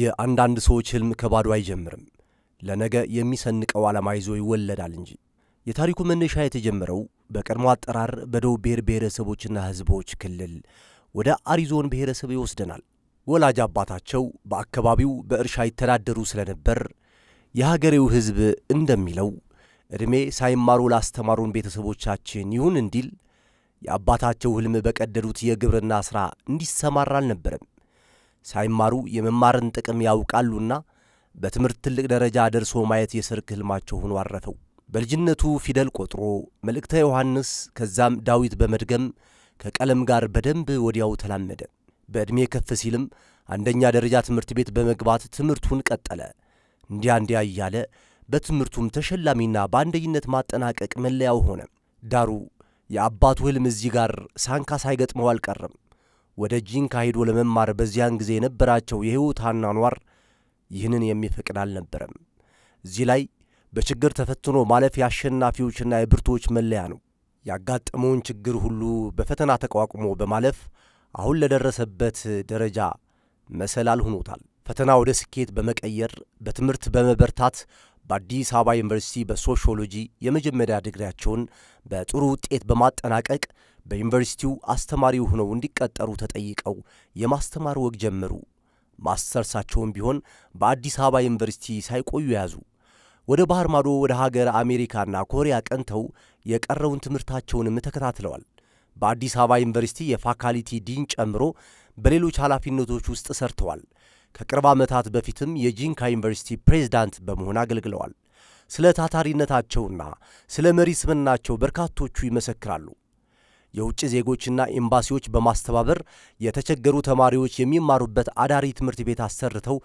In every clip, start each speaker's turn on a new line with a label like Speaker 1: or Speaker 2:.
Speaker 1: የአንዳንድ ሰዎች ህልም ከባዶ አይጀምርም። ለነገ የሚሰንቀው ዓላማ ይዞ ይወለዳል እንጂ። የታሪኩ መነሻ የተጀመረው በቀድሞ አጠራር በደቡብ ብሔር ብሔረሰቦችና ህዝቦች ክልል ወደ አሪዞን ብሔረሰብ ይወስደናል። ወላጅ አባታቸው በአካባቢው በእርሻ ይተዳደሩ ስለነበር የሀገሬው ሕዝብ እንደሚለው ዕድሜ ሳይማሩ ላስተማሩን ቤተሰቦቻችን ይሁን እንዲል የአባታቸው ሕልም በቀደዱት የግብርና ሥራ እንዲሰማራ አልነበረም። ሳይማሩ የመማርን ጥቅም ያውቃሉና በትምህርት ትልቅ ደረጃ ደርሶ ማየት የሰርክ ሕልማቸው ሆኖ አረፈው። በልጅነቱ ፊደል ቆጥሮ መልእክተ ዮሐንስ ከዛም ዳዊት በመድገም ከቀለም ጋር በደንብ ወዲያው ተላመደ። በዕድሜ ከፍ ሲልም አንደኛ ደረጃ ትምህርት ቤት በመግባት ትምህርቱን ቀጠለ። እንዲያ እንዲያ እያለ በትምህርቱም ተሸላሚና በአንደኝነት ማጠናቀቅ መለያው ሆነ። ዳሩ የአባቱ ህልም እዚህ ጋር ሳንካ ሳይገጥመው አልቀረም። ወደ ጂንካ ሄዶ ለመማር በዚያን ጊዜ የነበራቸው የሕይወት አኗኗር ይህንን የሚፈቅድ አልነበረም። እዚህ ላይ በችግር ተፈትኖ ማለፍ የአሸናፊዎችና የብርቶች መለያ ነው። ያጋጠመውን ችግር ሁሉ በፈተና ተቋቁሞ በማለፍ አሁን ለደረሰበት ደረጃ መሰላል ሆኖታል። ፈተና ወደ ስኬት በመቀየር በትምህርት በመበርታት በአዲስ አበባ ዩኒቨርሲቲ በሶሽሎጂ የመጀመሪያ ድግሪያቸውን በጥሩ ውጤት በማጠናቀቅ በዩኒቨርሲቲው አስተማሪ ሆነው እንዲቀጠሩ ተጠይቀው የማስተማር ወግ ጀመሩ። ማስተርሳቸውን ቢሆን በአዲስ አበባ ዩኒቨርሲቲ ሳይቆዩ ያዙ። ወደ ባህር ማዶ ወደ ሀገር አሜሪካና ኮሪያ ቀንተው የቀረውን ትምህርታቸውንም ተከታትለዋል። በአዲስ አበባ ዩኒቨርሲቲ የፋካልቲ ዲን ጨምሮ በሌሎች ኃላፊነቶች ውስጥ ሰርተዋል። ከቅርብ ዓመታት በፊትም የጂንካ ዩኒቨርሲቲ ፕሬዝዳንት በመሆን አገልግለዋል። ስለ ታታሪነታቸውና ስለ መሪ ስምናቸው በርካቶቹ ይመሰክራሉ። የውጭ ዜጎችና ኤምባሲዎች በማስተባበር የተቸገሩ ተማሪዎች የሚማሩበት አዳሪ ትምህርት ቤት አሰርተው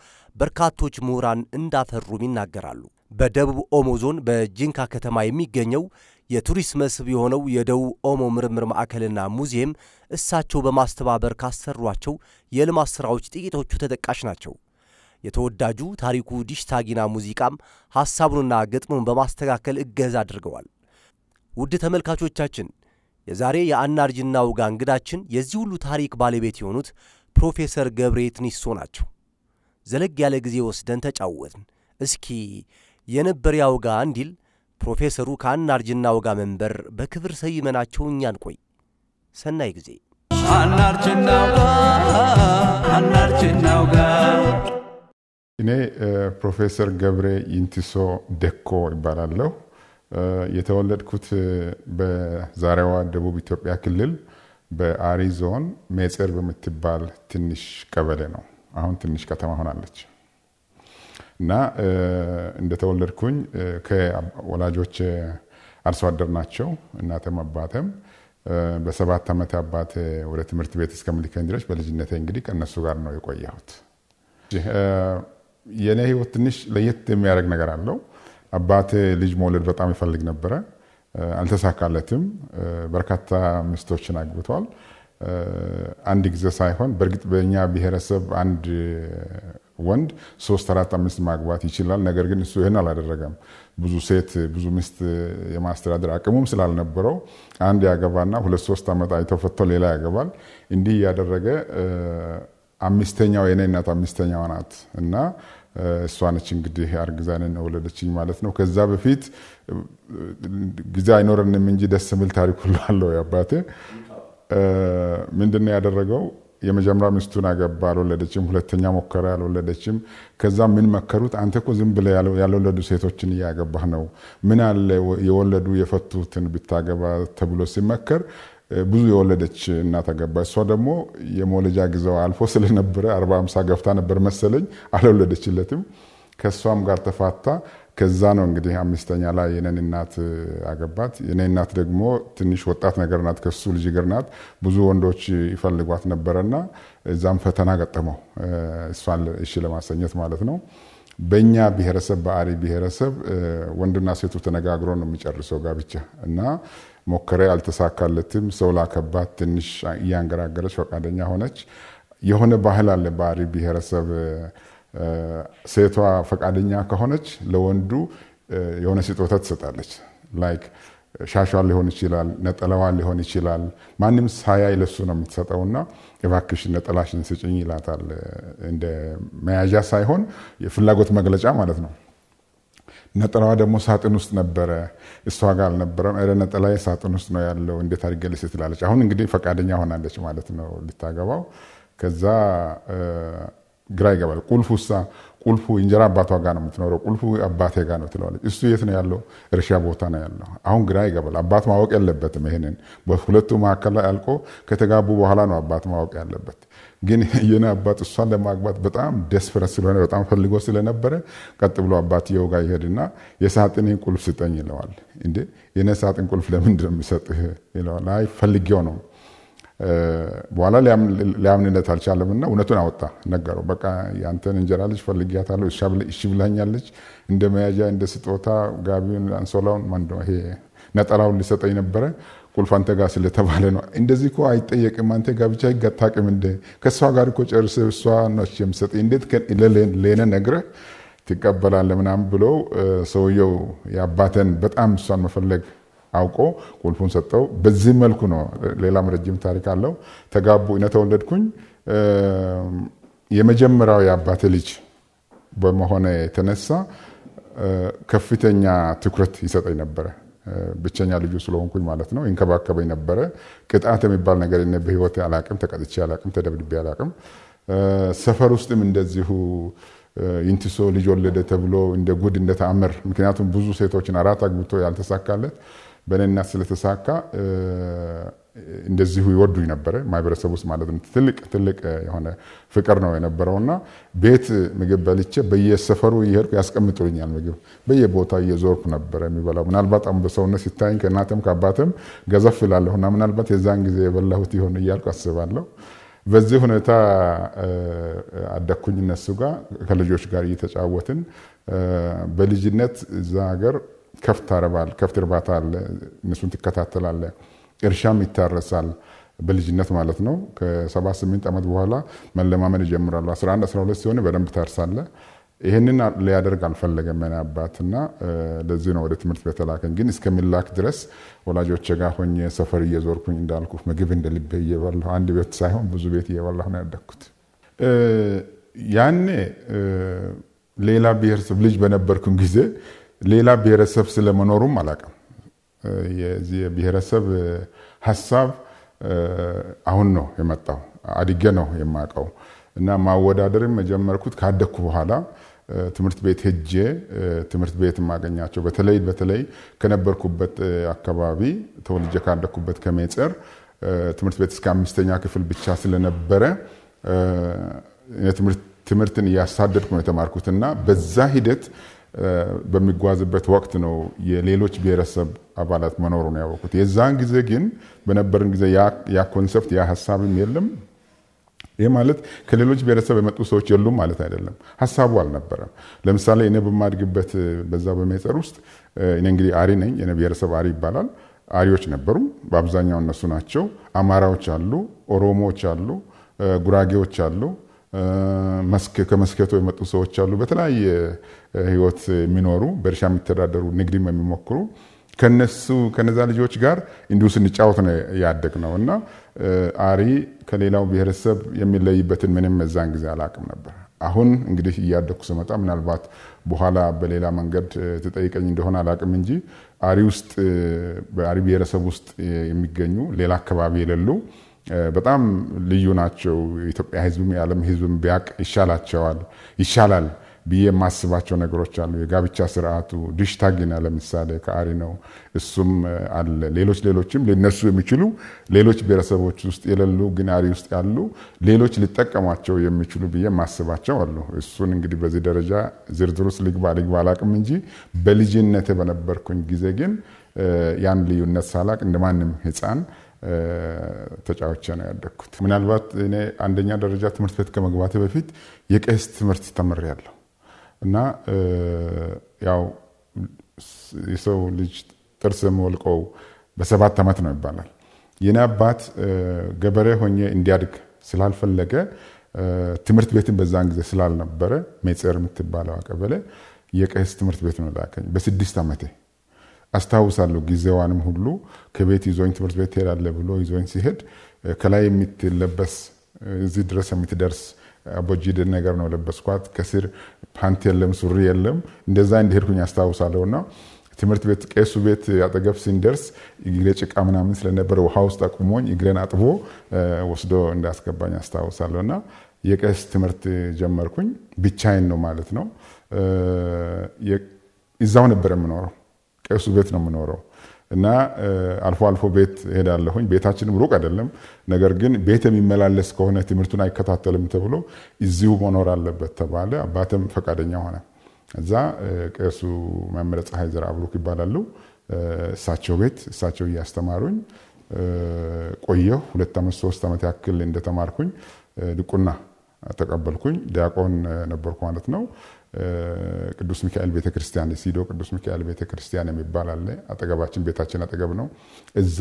Speaker 1: በርካቶች ምሁራን እንዳፈሩም ይናገራሉ። በደቡብ ኦሞ ዞን በጂንካ ከተማ የሚገኘው የቱሪስት መስህብ የሆነው የደቡብ ኦሞ ምርምር ማዕከልና ሙዚየም እሳቸው በማስተባበር ካሰሯቸው የልማት ስራዎች ጥቂቶቹ ተጠቃሽ ናቸው። የተወዳጁ ታሪኩ ዲሽታጊና ሙዚቃም ሐሳቡንና ግጥሙን በማስተካከል እገዛ አድርገዋል። ውድ ተመልካቾቻችን የዛሬ የአናርጅና ውጋ እንግዳችን የዚህ ሁሉ ታሪክ ባለቤት የሆኑት ፕሮፌሰር ገብሬ ትኒሶ ናቸው። ዘለግ ያለ ጊዜ ወስደን ተጫወትን። እስኪ የነበር ያውጋ እንዲል ፕሮፌሰሩ ከአናርጅና ወጋ መንበር በክብር ሰይመናቸው እኛን ቆይ ሰናይ ጊዜ
Speaker 2: እኔ ፕሮፌሰር ገብሬ ይንቲሶ ደኮ ይባላለሁ። የተወለድኩት በዛሬዋ ደቡብ ኢትዮጵያ ክልል በአሪ ዞን በምትባል ትንሽ ቀበሌ ነው። አሁን ትንሽ ከተማ ሆናለች። እና እንደተወለድኩኝ ከወላጆች አርሶ አደር ናቸው። እናተም አባተም በሰባት ዓመት አባት ወደ ትምህርት ቤት እስከምልከኝ ድረስ በልጅነት እንግዲህ ከእነሱ ጋር ነው የቆየሁት። የእኔ ህይወት ትንሽ ለየት የሚያደርግ ነገር አለው። አባት ልጅ መውለድ በጣም ይፈልግ ነበረ፣ አልተሳካለትም። በርካታ ሚስቶችን አግብቷል። አንድ ጊዜ ሳይሆን በእርግጥ በእኛ ብሔረሰብ አንድ ወንድ ሶስት አራት አምስት ማግባት ይችላል። ነገር ግን እሱ ይህን አላደረገም። ብዙ ሴት ብዙ ሚስት የማስተዳደር አቅሙም ስላልነበረው አንድ ያገባና ሁለት ሶስት ዓመት ፈቶ ሌላ ያገባል። እንዲህ እያደረገ አምስተኛው የኔ እናት አምስተኛዋ ናት እና እሷ ነች እንግዲህ አርግዛን ወለደችኝ ማለት ነው። ከዛ በፊት ጊዜ አይኖረንም እንጂ ደስ የሚል ታሪክ ሁሉ አለው። የአባቴ ምንድነው ያደረገው? የመጀመሪያ ሚስቱን አገባ፣ አልወለደችም። ሁለተኛ ሞከረ፣ አልወለደችም። ከዛ ምን መከሩት? አንተ እኮ ዝም ብለ ያልወለዱ ሴቶችን እያገባህ ነው፣ ምን አለ የወለዱ የፈቱትን ብታገባ ተብሎ ሲመከር ብዙ የወለደች እናት አገባ። እሷ ደግሞ የመወለጃ ጊዜው አልፎ ስለነበረ አርባ አምሳ ገፍታ ነበር መሰለኝ፣ አልወለደችለትም። ከእሷም ጋር ተፋታ። ከዛ ነው እንግዲህ አምስተኛ ላይ የኔን እናት አገባት። የኔ እናት ደግሞ ትንሽ ወጣት ነገር ናት፣ ከሱ ልጅ እግር ናት። ብዙ ወንዶች ይፈልጓት ነበረና እዛም ፈተና ገጠመው እሷን እሺ ለማሰኘት ማለት ነው። በእኛ ብሔረሰብ በአሪ ብሔረሰብ ወንድና ሴቱ ተነጋግሮ ነው የሚጨርሰው ጋብቻ እና ሞከረ፣ አልተሳካለትም። ሰው ላከባት፣ ትንሽ እያንገራገረች ፈቃደኛ ሆነች። የሆነ ባህል አለ በአሪ ብሔረሰብ ሴቷ ፈቃደኛ ከሆነች ለወንዱ የሆነ ስጦታ ትሰጣለች። ላይክ ሻሿን ሊሆን ይችላል፣ ነጠላዋን ሊሆን ይችላል። ማንም ሳያይ ለሱ ነው የምትሰጠውና እባክሽ ነጠላሽን ስጭኝ ይላታል። እንደ መያዣ ሳይሆን የፍላጎት መግለጫ ማለት ነው። ነጠላዋ ደግሞ ሳጥን ውስጥ ነበረ፣ እሷ ጋር አልነበረም። ረ ነጠላዬ ሳጥን ውስጥ ነው ያለው፣ እንዴት አድርጌ ልስጥ ትላለች። አሁን እንግዲህ ፈቃደኛ ሆናለች ማለት ነው ልታገባው። ከዛ ግራ ይገባል። ቁልፉ ሳ ቁልፉ እንጀራ አባቷ ጋ ነው የምትኖረው። ቁልፉ አባቴ ጋ ነው ትለዋለች። እሱ የት ነው ያለው? እርሻ ቦታ ነው ያለው። አሁን ግራ ይገባል። አባት ማወቅ ያለበትም ይህንን። በሁለቱ መካከል ላይ አልቆ ከተጋቡ በኋላ ነው አባት ማወቅ ያለበት። ግን የኔ አባት እሷን ለማግባት በጣም ደስፈረት ስለሆነ በጣም ፈልጎ ስለነበረ ቀጥ ብሎ አባትየው ጋር ይሄድና የሳጥንን ቁልፍ ስጠኝ ይለዋል። እንዴ የኔ ሳጥን ቁልፍ ለምንድን ነው የሚሰጥህ? ይለዋል። አይ ፈልጌው ነው በኋላ ሊያምንለት አልቻለም ና እውነቱን አወጣ ነገረው። በቃ ያንተን እንጀራ ልጅ ፈልጊያታለሁ፣ እሺ ብላኛለች፣ እንደ መያዣ እንደ ስጦታ ጋቢውን፣ አንሶላውን፣ ይሄ ነጠላውን ሊሰጠኝ ነበረ ቁልፍ አንተ ጋር ስለተባለ ነው። እንደዚህ እኮ አይጠየቅም። አንተ ጋብቻ ህግ አታውቅም እንደ ከእሷ ጋር እኮ ጨርስ፣ እሷ ነች የምሰጠኝ፣ እንዴት ለሌነ ነግረህ ትቀበላለህ ምናምን ብሎ ሰውየው የአባተን በጣም እሷን መፈለግ አውቆ ቁልፉን ሰጠው። በዚህ መልኩ ነው። ሌላም ረጅም ታሪክ አለው። ተጋቡ። እኔ ተወለድኩኝ። የመጀመሪያው የአባቴ ልጅ በመሆነ የተነሳ ከፍተኛ ትኩረት ይሰጠኝ ነበረ። ብቸኛ ልጁ ስለሆንኩኝ ማለት ነው። ይንከባከበኝ ነበረ። ቅጣት የሚባል ነገር እኔ በህይወቴ አላቅም። ተቀጥቼ አላቅም። ተደብድቤ አላቅም። ሰፈር ውስጥም እንደዚሁ ይንትሶ ልጅ ወለደ ተብሎ እንደ ጉድ እንደ ተአምር። ምክንያቱም ብዙ ሴቶችን አራት አግብቶ ያልተሳካለት በእኔ ስለተሳካ እንደዚሁ ይወዱኝ ነበረ። ማህበረሰብ ውስጥ ማለት ነው። ትልቅ ትልቅ የሆነ ፍቅር ነው የነበረውና ቤት ምግብ በልቼ በየሰፈሩ እየሄድኩ ያስቀምጡልኛል። ምግብ በየቦታ እየዞርኩ ነበረ የሚበላው። ምናልባት አሁን በሰውነት ሲታይኝ ከእናትም ከአባትም ገዘፍ እላለሁና ምናልባት የዛን ጊዜ የበላሁት ይሆን እያልኩ አስባለሁ። በዚህ ሁኔታ አደኩኝ። እነሱ ጋር ከልጆች ጋር እየተጫወትን በልጅነት እዛ ሀገር ከፍት ታረባል፣ ከፍት እርባታ አለ፣ እነሱን ትከታተላለ፣ እርሻም ይታረሳል። በልጅነት ማለት ነው። ከ78 ዓመት በኋላ መለማመድ ይጀምራሉ። 11 12 ሲሆን በደንብ ታርሳለ። ይህንን ሊያደርግ አልፈለገም የኔ አባትና ለዚህ ነው ወደ ትምህርት በተላከኝ። ግን እስከሚላክ ድረስ ወላጆች ጋር ሆኜ ሰፈር እየዞርኩኝ እንዳልኩ ምግብ እንደ ልቤ እየበላሁ አንድ ቤት ሳይሆን ብዙ ቤት እየበላሁ ነው ያደግኩት። ያኔ ሌላ ብሄርሰብ ልጅ በነበርኩን ጊዜ ሌላ ብሔረሰብ ስለመኖሩም አላቀም የዚህ የብሔረሰብ ሀሳብ አሁን ነው የመጣው። አድጌ ነው የማውቀው እና ማወዳደርም የጀመርኩት ካደግኩ በኋላ ትምህርት ቤት ሄጄ ትምህርት ቤት የማገኛቸው በተለይ በተለይ ከነበርኩበት አካባቢ ተወልጄ ካደግኩበት ከሜጽር ትምህርት ቤት እስከ አምስተኛ ክፍል ብቻ ስለነበረ ትምህርትን እያሳደድኩ ነው የተማርኩትና በዛ ሂደት በሚጓዝበት ወቅት ነው የሌሎች ብሔረሰብ አባላት መኖሩን ያወቁት። የዛን ጊዜ ግን በነበርን ጊዜ ያ ኮንሰፕት ያ ሀሳብም የለም። ይህ ማለት ከሌሎች ብሔረሰብ የመጡ ሰዎች የሉም ማለት አይደለም። ሀሳቡ አልነበረም። ለምሳሌ እኔ በማድግበት በዛ በመፀር ውስጥ እኔ እንግዲህ አሪ ነኝ። እኔ ብሔረሰብ አሪ ይባላል። አሪዎች ነበሩ። በአብዛኛው እነሱ ናቸው። አማራዎች አሉ፣ ኦሮሞዎች አሉ፣ ጉራጌዎች አሉ፣ ከመስኬቶ የመጡ ሰዎች አሉ። በተለያየ ህይወት የሚኖሩ በእርሻ የሚተዳደሩ ንግድም የሚሞክሩ ከነሱ ከነዛ ልጆች ጋር እንዲሁ ስንጫወት ነው ያደግ ነው እና አሪ ከሌላው ብሔረሰብ የሚለይበትን ምንም እዛን ጊዜ አላቅም ነበር። አሁን እንግዲህ እያደግኩ ስመጣ ምናልባት በኋላ በሌላ መንገድ ትጠይቀኝ እንደሆነ አላቅም እንጂ አሪ ውስጥ በአሪ ብሔረሰብ ውስጥ የሚገኙ ሌላ አካባቢ የሌሉ በጣም ልዩ ናቸው። ኢትዮጵያ ህዝብም የዓለም ህዝብም ቢያቅ ይሻላቸዋል ይሻላል ብዬ የማስባቸው ነገሮች አሉ። የጋብቻ ስርዓቱ ዲሽታግና ለምሳሌ ከአሪ ነው፣ እሱም አለ። ሌሎች ሌሎችም ሊነሱ የሚችሉ ሌሎች ብሔረሰቦች ውስጥ የሌሉ ግን አሪ ውስጥ ያሉ ሌሎች ሊጠቀሟቸው የሚችሉ ብዬ የማስባቸው አሉ። እሱን እንግዲህ በዚህ ደረጃ ዝርዝር ውስጥ ልግባ ልግባ አላቅም እንጂ በልጅነት በነበርኩኝ ጊዜ ግን ያን ልዩነት ሳላቅ እንደማንም ህፃን ተጫዋች ነው ያደግኩት። ምናልባት እኔ አንደኛ ደረጃ ትምህርት ቤት ከመግባቴ በፊት የቄስ ትምህርት ተምሬያለሁ እና ያው የሰው ልጅ ጥርስ የሚወልቀው በሰባት ዓመት ነው ይባላል። የኔ አባት ገበሬ ሆኜ እንዲያድግ ስላልፈለገ ትምህርት ቤትን በዛን ጊዜ ስላልነበረ ሜጽር የምትባለው አቀበለ የቄስ ትምህርት ቤት ነው ላከኝ በስድስት ዓመቴ አስታውሳለሁ። ጊዜዋንም ሁሉ ከቤት ይዞኝ ትምህርት ቤት ትሄዳለህ ብሎ ይዞኝ ሲሄድ ከላይ የምትለበስ እዚህ ድረስ የምትደርስ አቦጂድ ነገር ነው ለበስኳት። ከስር ፓንት የለም ሱሪ የለም። እንደዛ እንደሄድኩኝ አስታውሳለሁ እና ትምህርት ቤት ቄሱ ቤት አጠገብ ስንደርስ እግሬ ጭቃ ምናምን ስለነበረ ውሃ ውስጥ አቁሞኝ እግሬን አጥቦ ወስዶ እንዳስገባኝ አስታውሳለሁ እና የቄስ ትምህርት ጀመርኩኝ። ብቻዬን ነው ማለት ነው። እዛው ነበር የምኖረው። እሱ ቤት ነው የምኖረው እና አልፎ አልፎ ቤት ሄዳለሁኝ። ቤታችንም ሩቅ አይደለም። ነገር ግን ቤት የሚመላለስ ከሆነ ትምህርቱን አይከታተልም ተብሎ እዚሁ መኖር አለበት ተባለ። አባትም ፈቃደኛ ሆነ። እዛ ቄሱ መምህር ፀሐይ ዘር ብሩክ ይባላሉ። እሳቸው ቤት እሳቸው እያስተማሩኝ ቆየሁ። ሁለት ዓመት ሶስት ዓመት ያክል እንደተማርኩኝ ድቁና ተቀበልኩኝ። ዲያቆን ነበርኩ ማለት ነው። ቅዱስ ሚካኤል ቤተክርስቲያን ሲዶ ቅዱስ ሚካኤል ቤተክርስቲያን የሚባል አለ። አጠገባችን ቤታችን አጠገብ ነው። እዛ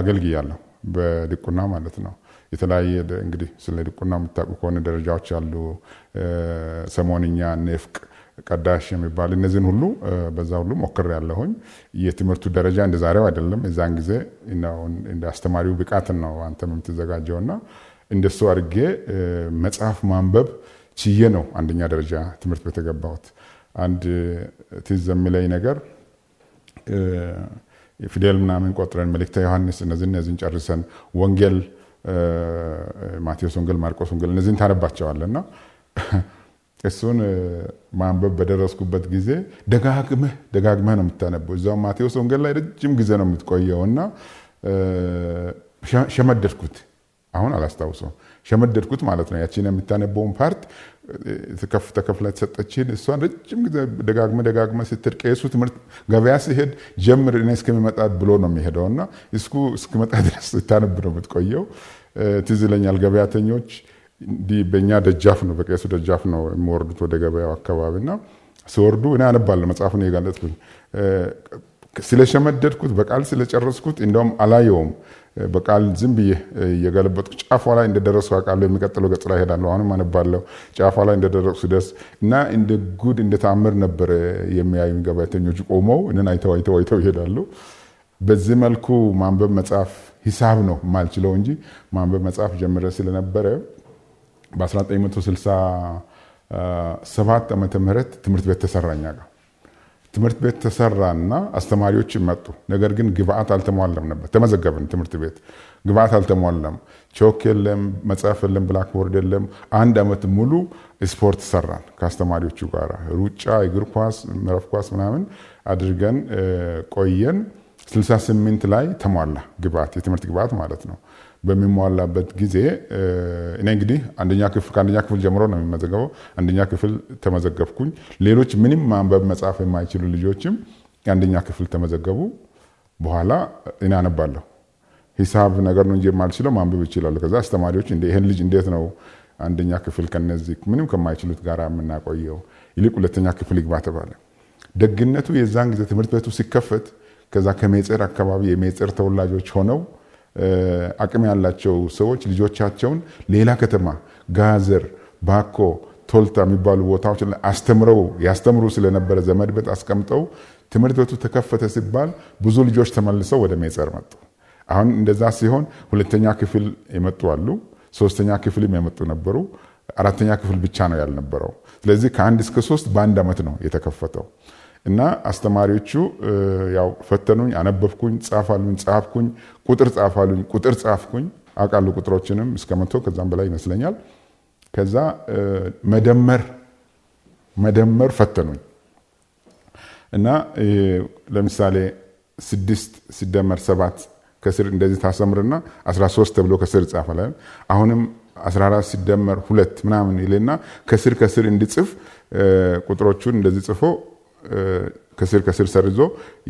Speaker 2: አገልግያለሁ በድቁና ማለት ነው። የተለያየ እንግዲህ ስለ ድቁና የምታውቁ ከሆነ ደረጃዎች አሉ። ሰሞንኛ፣ ንፍቅ፣ ቀዳሽ የሚባል እነዚህን ሁሉ በዛ ሁሉ ሞክር ያለሁኝ። የትምህርቱ ደረጃ እንደ ዛሬው አይደለም። የዛን ጊዜ እንደ አስተማሪው ብቃትን ነው አንተ የምትዘጋጀውና እንደሱ አድርጌ መጽሐፍ ማንበብ ችዬ ነው አንደኛ ደረጃ ትምህርት በተገባሁት። አንድ ትዝ የሚለኝ ነገር ፊደል ምናምን ቆጥረን መልእክተ ዮሐንስ እነዚህ እነዚህን ጨርሰን ወንጌል ማቴዎስ ወንጌል፣ ማርቆስ ወንጌል እነዚህን ታነባቸዋለና እሱን ማንበብ በደረስኩበት ጊዜ ደጋግመህ ደጋግመህ ነው የምታነበው። እዛው ማቴዎስ ወንጌል ላይ ረጅም ጊዜ ነው የምትቆየው እና ሸመደድኩት። አሁን አላስታውሰው ሸመደድኩት ማለት ነው። ያቺን የምታነበውን ፓርት ተከፍ ተከፍላ ተሰጠችን። እሷን ረጅም ጊዜ ደጋግመ ደጋግመ ስትል ቄሱ ትምህርት ገበያ ሲሄድ ጀምር እኔ እስከሚመጣ ብሎ ነው የሚሄደው እና እስኩ እስክመጣ ድረስ ስታነብ ነው የምትቆየው። ትዝ ይለኛል ገበያተኞች እንዲህ በእኛ ደጃፍ ነው በቄሱ ደጃፍ ነው የሚወርዱት ወደ ገበያው አካባቢ አካባቢና ሲወርዱ እኔ አነባለሁ መጽሐፉን የጋለጥኩኝ ስለሸመደድኩት በቃል ስለጨረስኩት እንደውም አላየውም በቃል ዝም ብዬ እየገለበጥኩ ጫፏ ላይ እንደደረሱ አውቃለሁ። የሚቀጥለው ገጽ ላይ ሄዳለሁ። አሁንም አነባለሁ። ጫፏ ላይ እንደደረሱ ሲደርስ እና እንደ ጉድ እንደ ታምር ነበር የሚያዩ ገበያተኞቹ ቆመው እንን አይተው አይተው አይተው ይሄዳሉ። በዚህ መልኩ ማንበብ መጽሐፍ ሂሳብ ነው ማልችለው እንጂ ማንበብ መጽሐፍ ጀምረ ስለነበረ በ1967 ዓ ም ትምህርት ቤት ተሰራኛ ጋር ትምህርት ቤት ተሰራና አስተማሪዎች መጡ። ነገር ግን ግብአት አልተሟለም ነበር። ተመዘገብን ትምህርት ቤት ግብአት አልተሟላም። ቾክ የለም፣ መጽሐፍ የለም፣ ብላክቦርድ የለም። አንድ ዓመት ሙሉ ስፖርት ሰራን ከአስተማሪዎቹ ጋር ሩጫ፣ እግር ኳስ፣ መረብ ኳስ ምናምን አድርገን ቆየን። 68 ላይ ተሟላ ግብአት፣ የትምህርት ግብአት ማለት ነው። በሚሟላበት ጊዜ እኔ እንግዲህ ከአንደኛ ክፍል ጀምሮ ነው የሚመዘገበው። አንደኛ ክፍል ተመዘገብኩኝ። ሌሎች ምንም ማንበብ መጻፍ የማይችሉ ልጆችም የአንደኛ ክፍል ተመዘገቡ። በኋላ እኔ አነባለሁ። ሂሳብ ነገር ነው እንጂ የማልችለው ማንበብ ይችላሉ። ከዛ አስተማሪዎች ይህን ልጅ እንዴት ነው አንደኛ ክፍል ከነዚህ ምንም ከማይችሉት ጋር የምናቆየው? ይልቅ ሁለተኛ ክፍል ይግባ ተባለ። ደግነቱ የዛን ጊዜ ትምህርት ቤቱ ሲከፈት ከዛ ከሜጽር አካባቢ የሜጽር ተወላጆች ሆነው አቅም ያላቸው ሰዎች ልጆቻቸውን ሌላ ከተማ ጋዘር፣ ባኮ፣ ቶልታ የሚባሉ ቦታዎች አስተምረው ያስተምሩ ስለነበረ ዘመድ ቤት አስቀምጠው ትምህርት ቤቱ ተከፈተ ሲባል ብዙ ልጆች ተመልሰው ወደ ሜጸር መጡ። አሁን እንደዛ ሲሆን ሁለተኛ ክፍል የመጡ አሉ፣ ሶስተኛ ክፍልም የመጡ ነበሩ። አራተኛ ክፍል ብቻ ነው ያልነበረው። ስለዚህ ከአንድ እስከ ሶስት በአንድ ዓመት ነው የተከፈተው። እና አስተማሪዎቹ ያው ፈተኑኝ፣ አነበብኩኝ፣ ጻፋሉኝ፣ ጻፍኩኝ፣ ቁጥር ጻፋሉኝ፣ ቁጥር ጻፍኩኝ። አውቃለሁ ቁጥሮችንም እስከ መቶ ከዛም በላይ ይመስለኛል። ከዛ መደመር መደመር ፈተኑኝ እና ለምሳሌ ስድስት ሲደመር ሰባት ከስር እንደዚህ ታሰምርና 13 ተብሎ ከስር ጻፈላል። አሁንም 14 ሲደመር ሁለት ምናምን ይልና ከስር ከስር እንዲጽፍ ቁጥሮቹን እንደዚህ ጽፎ ከስር ከስር ሰርዞ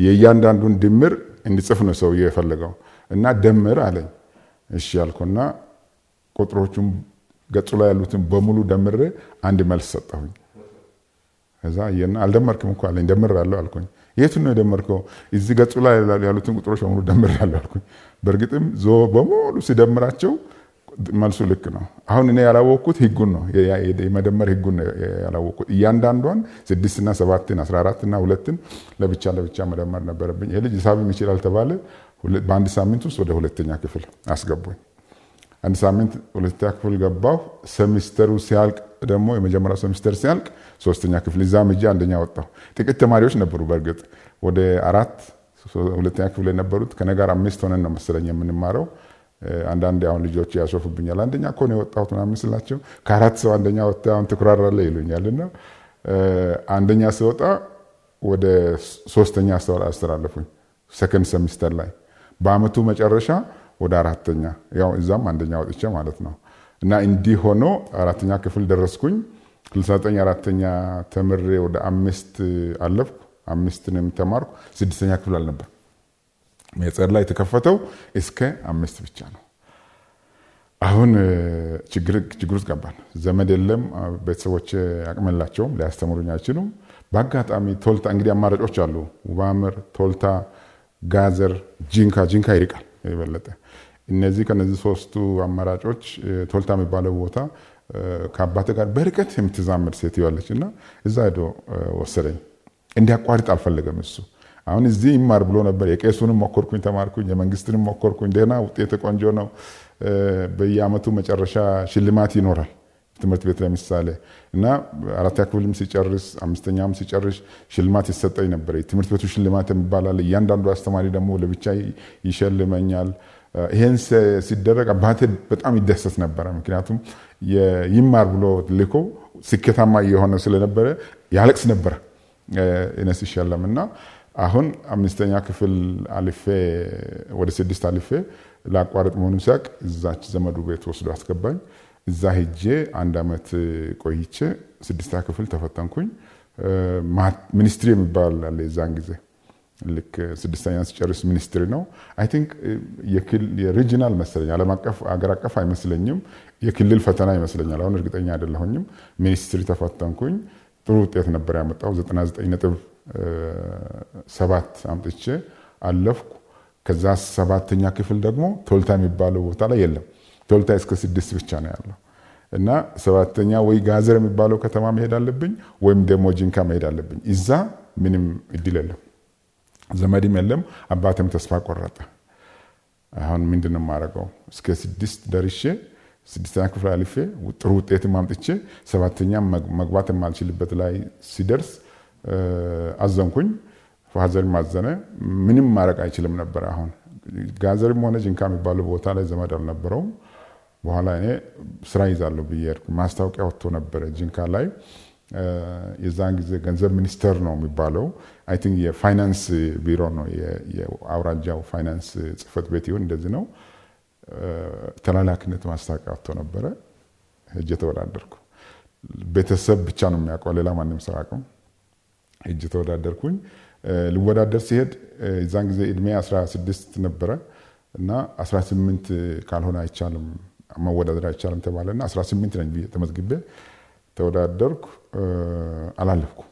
Speaker 2: የእያንዳንዱን ድምር እንዲጽፍ ነው ሰው የፈለገው እና ደምር አለኝ። እሺ ያልኩና ቁጥሮቹን ገጹ ላይ ያሉትን በሙሉ ደምሬ አንድ መልስ ሰጠሁኝ። ከዛ አየና አልደመርክም እኮ አለኝ። ደምሬያለሁ አልኩኝ። የቱን ነው የደመርከው? እዚህ ገጹ ላይ ያሉትን ቁጥሮች በሙሉ ደምሬያለሁ አልኩኝ። በእርግጥም ዞ በሙሉ ሲደምራቸው መልሱ ልክ ነው። አሁን እኔ ያላወቅኩት ህጉን ነው የመደመር ህጉን ያላወቅኩት። እያንዳንዷን ስድስትና ሰባትን አስራ አራትና ሁለትን ለብቻ ለብቻ መደመር ነበረብኝ። ይህ ልጅ ሂሳብም ይችላል ተባለ። በአንድ ሳምንት ውስጥ ወደ ሁለተኛ ክፍል አስገቡኝ። አንድ ሳምንት ሁለተኛ ክፍል ገባሁ። ሰሚስተሩ ሲያልቅ ደግሞ የመጀመሪያው ሰሚስተር ሲያልቅ ሶስተኛ ክፍል እዛም እጃ አንደኛ ወጣሁ። ጥቂት ተማሪዎች ነበሩ። በእርግጥ ወደ አራት ሁለተኛ ክፍል የነበሩት ከነጋር አምስት ሆነን ነው መሰለኝ የምንማረው አንዳንድ አሁን ልጆች ያሾፉብኛል። አንደኛ እኮ ነው የወጣሁት ምናምን ስላቸው ከአራት ሰው አንደኛ ወጥተህ አሁን ትኩራራለህ ይሉኛል። እና አንደኛ ስወጣ ወደ ሶስተኛ ሰው አስተላለፉኝ ሰከንድ ሰሚስተር ላይ በአመቱ መጨረሻ ወደ አራተኛ ያው እዛም አንደኛ ወጥቼ ማለት ነው። እና እንዲህ ሆኖ አራተኛ ክፍል ደረስኩኝ። 69 አራተኛ ተምሬ ወደ አምስት አለፍኩ። አምስትንም የሚተማርኩ ስድስተኛ ክፍል አልነበር ሜጸር ላይ የተከፈተው እስከ አምስት ብቻ ነው። አሁን ችግር ውስጥ ገባን። ዘመድ የለም፣ ቤተሰቦች አቅም ሊያስተምሩኝ አይችሉም። በአጋጣሚ ቶልታ እንግዲህ አማራጮች አሉ። ውባምር፣ ቶልታ፣ ጋዘር፣ ጂንካ። ጂንካ ይርቃል የበለጠ እነዚህ ከነዚህ ሶስቱ አማራጮች ቶልታ የሚባለው ቦታ ከአባት ጋር በርቀት የምትዛምድ ሴትዮ አለች እና እዛ ሄዶ ወሰደኝ። እንዲያቋርጥ አልፈለገም እሱ አሁን እዚህ ይማር ብሎ ነበር። የቄሱንም ሞከርኩኝ፣ ተማርኩኝ። የመንግስትንም ሞከርኩኝ። ደህና ውጤት ቆንጆ ነው። በየአመቱ መጨረሻ ሽልማት ይኖራል። ትምህርት ቤት ለምሳሌ እና አራተኛ ክፍልም ሲጨርስ አምስተኛም ሲጨርስ ሽልማት ይሰጠኝ ነበር። ትምህርት ቤቱ ሽልማት የሚባላል። እያንዳንዱ አስተማሪ ደግሞ ለብቻ ይሸልመኛል። ይሄን ሲደረግ አባቴ በጣም ይደሰት ነበረ። ምክንያቱም ይማር ብሎ ልኮ ስኬታማ እየሆነ ስለነበረ ያለቅስ ነበረ እኔ ሲሸለም እና አሁን አምስተኛ ክፍል አልፌ ወደ ስድስት አልፌ ላቋረጥ መሆኑን ሲያቅ እዛች ዘመዱ ቤት ወስዶ አስገባኝ። እዛ ሄጄ አንድ ዓመት ቆይቼ ስድስታ ክፍል ተፈተንኩኝ። ሚኒስትሪ የሚባል አለ የዛን ጊዜ ልክ ስድስተኛ ሲጨርስ ሚኒስትሪ ነው። አይ ቲንክ የሪጂናል መሰለኝ ዓለም አቀፍ አገር አቀፍ አይመስለኝም። የክልል ፈተና ይመስለኛል። አሁን እርግጠኛ አይደለሁኝም። ሚኒስትሪ ተፈተንኩኝ። ጥሩ ውጤት ነበር ያመጣው 99 ነጥብ ሰባት አምጥቼ አለፍኩ። ከዛ ሰባተኛ ክፍል ደግሞ ቶልታ የሚባለው ቦታ ላይ የለም። ቶልታ እስከ ስድስት ብቻ ነው ያለው እና ሰባተኛ ወይ ጋዘር የሚባለው ከተማ መሄድ አለብኝ ወይም ደግሞ ጂንካ መሄድ አለብኝ። እዛ ምንም እድል የለም፣ ዘመድም የለም። አባትም ተስፋ ቆረጠ። አሁን ምንድን ነው የማደርገው? እስከ ስድስት ደርሼ ስድስተኛ ክፍል አልፌ ጥሩ ውጤትም አምጥቼ ሰባተኛ መግባት የማልችልበት ላይ ሲደርስ አዘንኩኝ። ፋዘር ማዘነ ምንም ማድረግ አይችልም ነበር። አሁን ጋዘርም ሆነ ጅንካ የሚባሉ ቦታ ላይ ዘመድ አልነበረውም። በኋላ እኔ ስራ ይዛለሁ ብዬ ሄድኩ። ማስታወቂያ ወጥቶ ነበረ ጅንካ ላይ የዛን ጊዜ ገንዘብ ሚኒስቴር ነው የሚባለው አይ ቲንክ የፋይናንስ ቢሮ ነው የአውራጃው ፋይናንስ ጽህፈት ቤት ይሁን እንደዚህ ነው። ተላላክነት ማስታወቂያ ወጥቶ ነበረ። ሄጄ ተወዳደርኩ። ቤተሰብ ብቻ ነው የሚያውቀው፣ ሌላ ማንም ሰው አያውቅም። እጅ ተወዳደርኩኝ። ልወዳደር ሲሄድ የዛን ጊዜ እድሜ 16 ነበረ እና 18 ካልሆነ አይቻልም መወዳደር አይቻልም ተባለ እና 18 ነኝ ብዬ ተመዝግቤ ተወዳደርኩ። አላለፍኩ።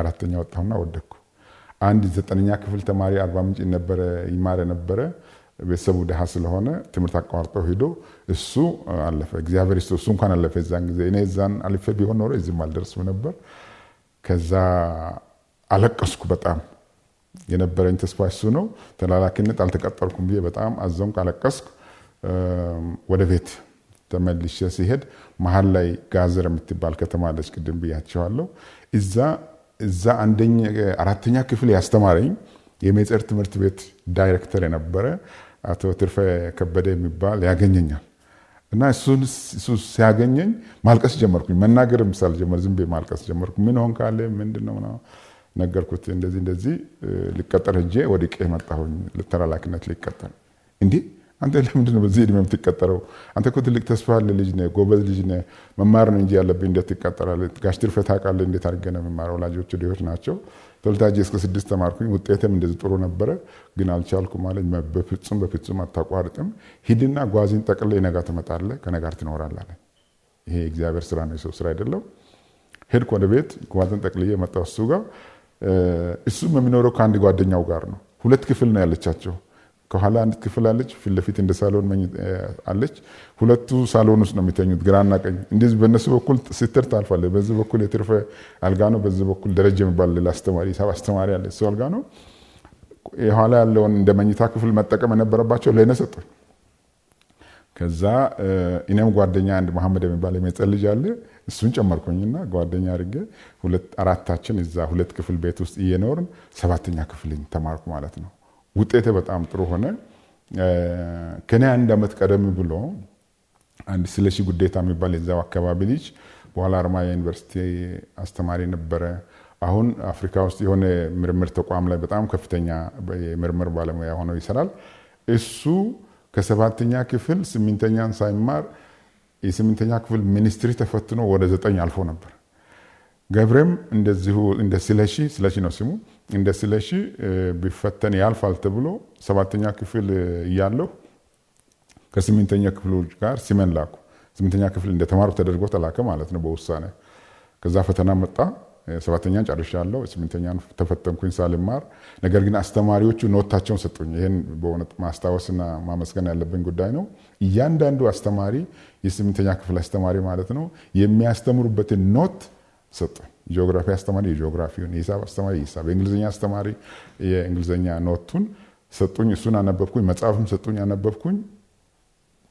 Speaker 2: አራተኛ ወጣሁና ወደቅኩ። አንድ ዘጠነኛ ክፍል ተማሪ አርባ ምንጭ ነበረ ይማር ነበረ። ቤተሰቡ ድሃ ስለሆነ ትምህርት አቋርጦ ሂዶ እሱ አለፈ። እግዚአብሔር ስ እሱ እንኳን አለፈ። የዛን ጊዜ እኔ ዛን አልፌ ቢሆን ኖሮ እዚህም አልደርስም ነበር። ከዛ አለቀስኩ። በጣም የነበረኝ ተስፋ እሱ ነው። ተላላኪነት አልተቀጠርኩም ብዬ በጣም አዘንኩ፣ አለቀስኩ። ወደ ቤት ተመልሼ ሲሄድ መሀል ላይ ጋዘር የምትባል ከተማ አለች፣ ቅድም ብያቸዋለሁ። እዛ እዛ አራተኛ ክፍል ያስተማረኝ የሜፀር ትምህርት ቤት ዳይሬክተር የነበረ አቶ ትርፈ ከበደ የሚባል ያገኘኛል እና እሱ ሲያገኘኝ ማልቀስ ጀመርኩኝ። መናገርም ሳልጀመር ዝም ብዬ ማልቀስ ጀመርኩ። ምን ሆንክ አለ ምንድን ነው ምናምን ነገርኩት። እንደዚህ እንደዚህ ልቀጠር ሄጄ ወድቄ መጣሁኝ ተላላኪነት ሊቀጠር። እንዲህ አንተ ለምንድን ነው በዚህ እድሜ የምትቀጠረው? አንተ እኮ ትልቅ ተስፋ ያለ ልጅ ነህ፣ ጎበዝ ልጅ ነህ። መማር ነው እንጂ ያለብኝ እንዴት ትቀጠራለህ? ጋሽ ትርፌ ታውቃለህ፣ እንዴት አድርገህ ነው የምማረው? ወላጆቹ ድሆች ናቸው። ተወልታጅ እስከ ስድስት ተማርኩኝ። ውጤትም እንደዚህ ጥሩ ነበረ፣ ግን አልቻልኩ ማለት በፍጹም በፍጹም አታቋርጥም። ሂድና ጓዝን ጠቅልለህ ነገ ትመጣለህ፣ ከነጋር ትኖራለህ። ይሄ እግዚአብሔር ስራ ነው፣ የሰው ስራ አይደለም። ሄድኩ ወደ ቤት ጓዝን ጠቅልዬ መጣሁ እሱ ጋር እሱም የሚኖረው ከአንድ ጓደኛው ጋር ነው። ሁለት ክፍል ነው ያለቻቸው። ከኋላ አንድ ክፍል አለች፣ ፊት ለፊት እንደ ሳሎን አለች። ሁለቱ ሳሎን ውስጥ ነው የሚተኙት፣ ግራና ቀኝ። እንደዚህ በእነሱ በኩል ስትር ታልፋለ። በዚህ በኩል የትርፈ አልጋ ነው፣ በዚህ በኩል ደረጀ የሚባል ሌላ አስተማሪ አለ። እሱ አልጋ ነው። የኋላ ያለውን እንደ መኝታ ክፍል መጠቀም የነበረባቸው ለእኔ ሰጡኝ። ከዛ እኔም ጓደኛ አንድ መሐመድ የሚባል የመጸ ልጅ አለ እሱን ጨመርኩኝና ጓደኛ አድርጌ አራታችን እዛ ሁለት ክፍል ቤት ውስጥ እየኖርን ሰባተኛ ክፍል ተማርኩ ማለት ነው። ውጤት በጣም ጥሩ ሆነ። ከኔ አንድ አመት ቀደም ብሎ አንድ ስለሺ ጉዴታ የሚባል የዛው አካባቢ ልጅ በኋላ አርማ ዩኒቨርሲቲ አስተማሪ ነበረ። አሁን አፍሪካ ውስጥ የሆነ ምርምር ተቋም ላይ በጣም ከፍተኛ የምርምር ባለሙያ ሆነው ይሰራል። እሱ ከሰባተኛ ክፍል ስምንተኛን ሳይማር የስምንተኛ ክፍል ሚኒስትሪ ተፈትኖ ወደ ዘጠኝ አልፎ ነበር። ገብሬም እንደዚሁ እንደ ስለሺ ስለሺ ነው ስሙ እንደ ስለሺ ቢፈተን ያልፋል ተብሎ ሰባተኛ ክፍል እያለሁ ከስምንተኛ ክፍሎች ጋር ሲመን ላኩ። ስምንተኛ ክፍል እንደተማሩ ተደርጎ ተላከ ማለት ነው በውሳኔ። ከዛ ፈተና መጣ። ሰባተኛን ጨርሻለሁ። ስምንተኛን ተፈተንኩኝ ሳልማር። ነገር ግን አስተማሪዎቹ ኖታቸውን ሰጡኝ። ይህን በእውነት ማስታወስና ማመስገን ያለብኝ ጉዳይ ነው። እያንዳንዱ አስተማሪ የስምንተኛ ክፍል አስተማሪ ማለት ነው የሚያስተምሩበትን ኖት ሰጡ። ጂኦግራፊ አስተማሪ የጂኦግራፊውን፣ የሂሳብ አስተማሪ የሂሳብ፣ የእንግሊዝኛ አስተማሪ የእንግሊዝኛ ኖቱን ሰጡኝ። እሱን አነበብኩኝ። መጽሐፍም ሰጡኝ፣ አነበብኩኝ።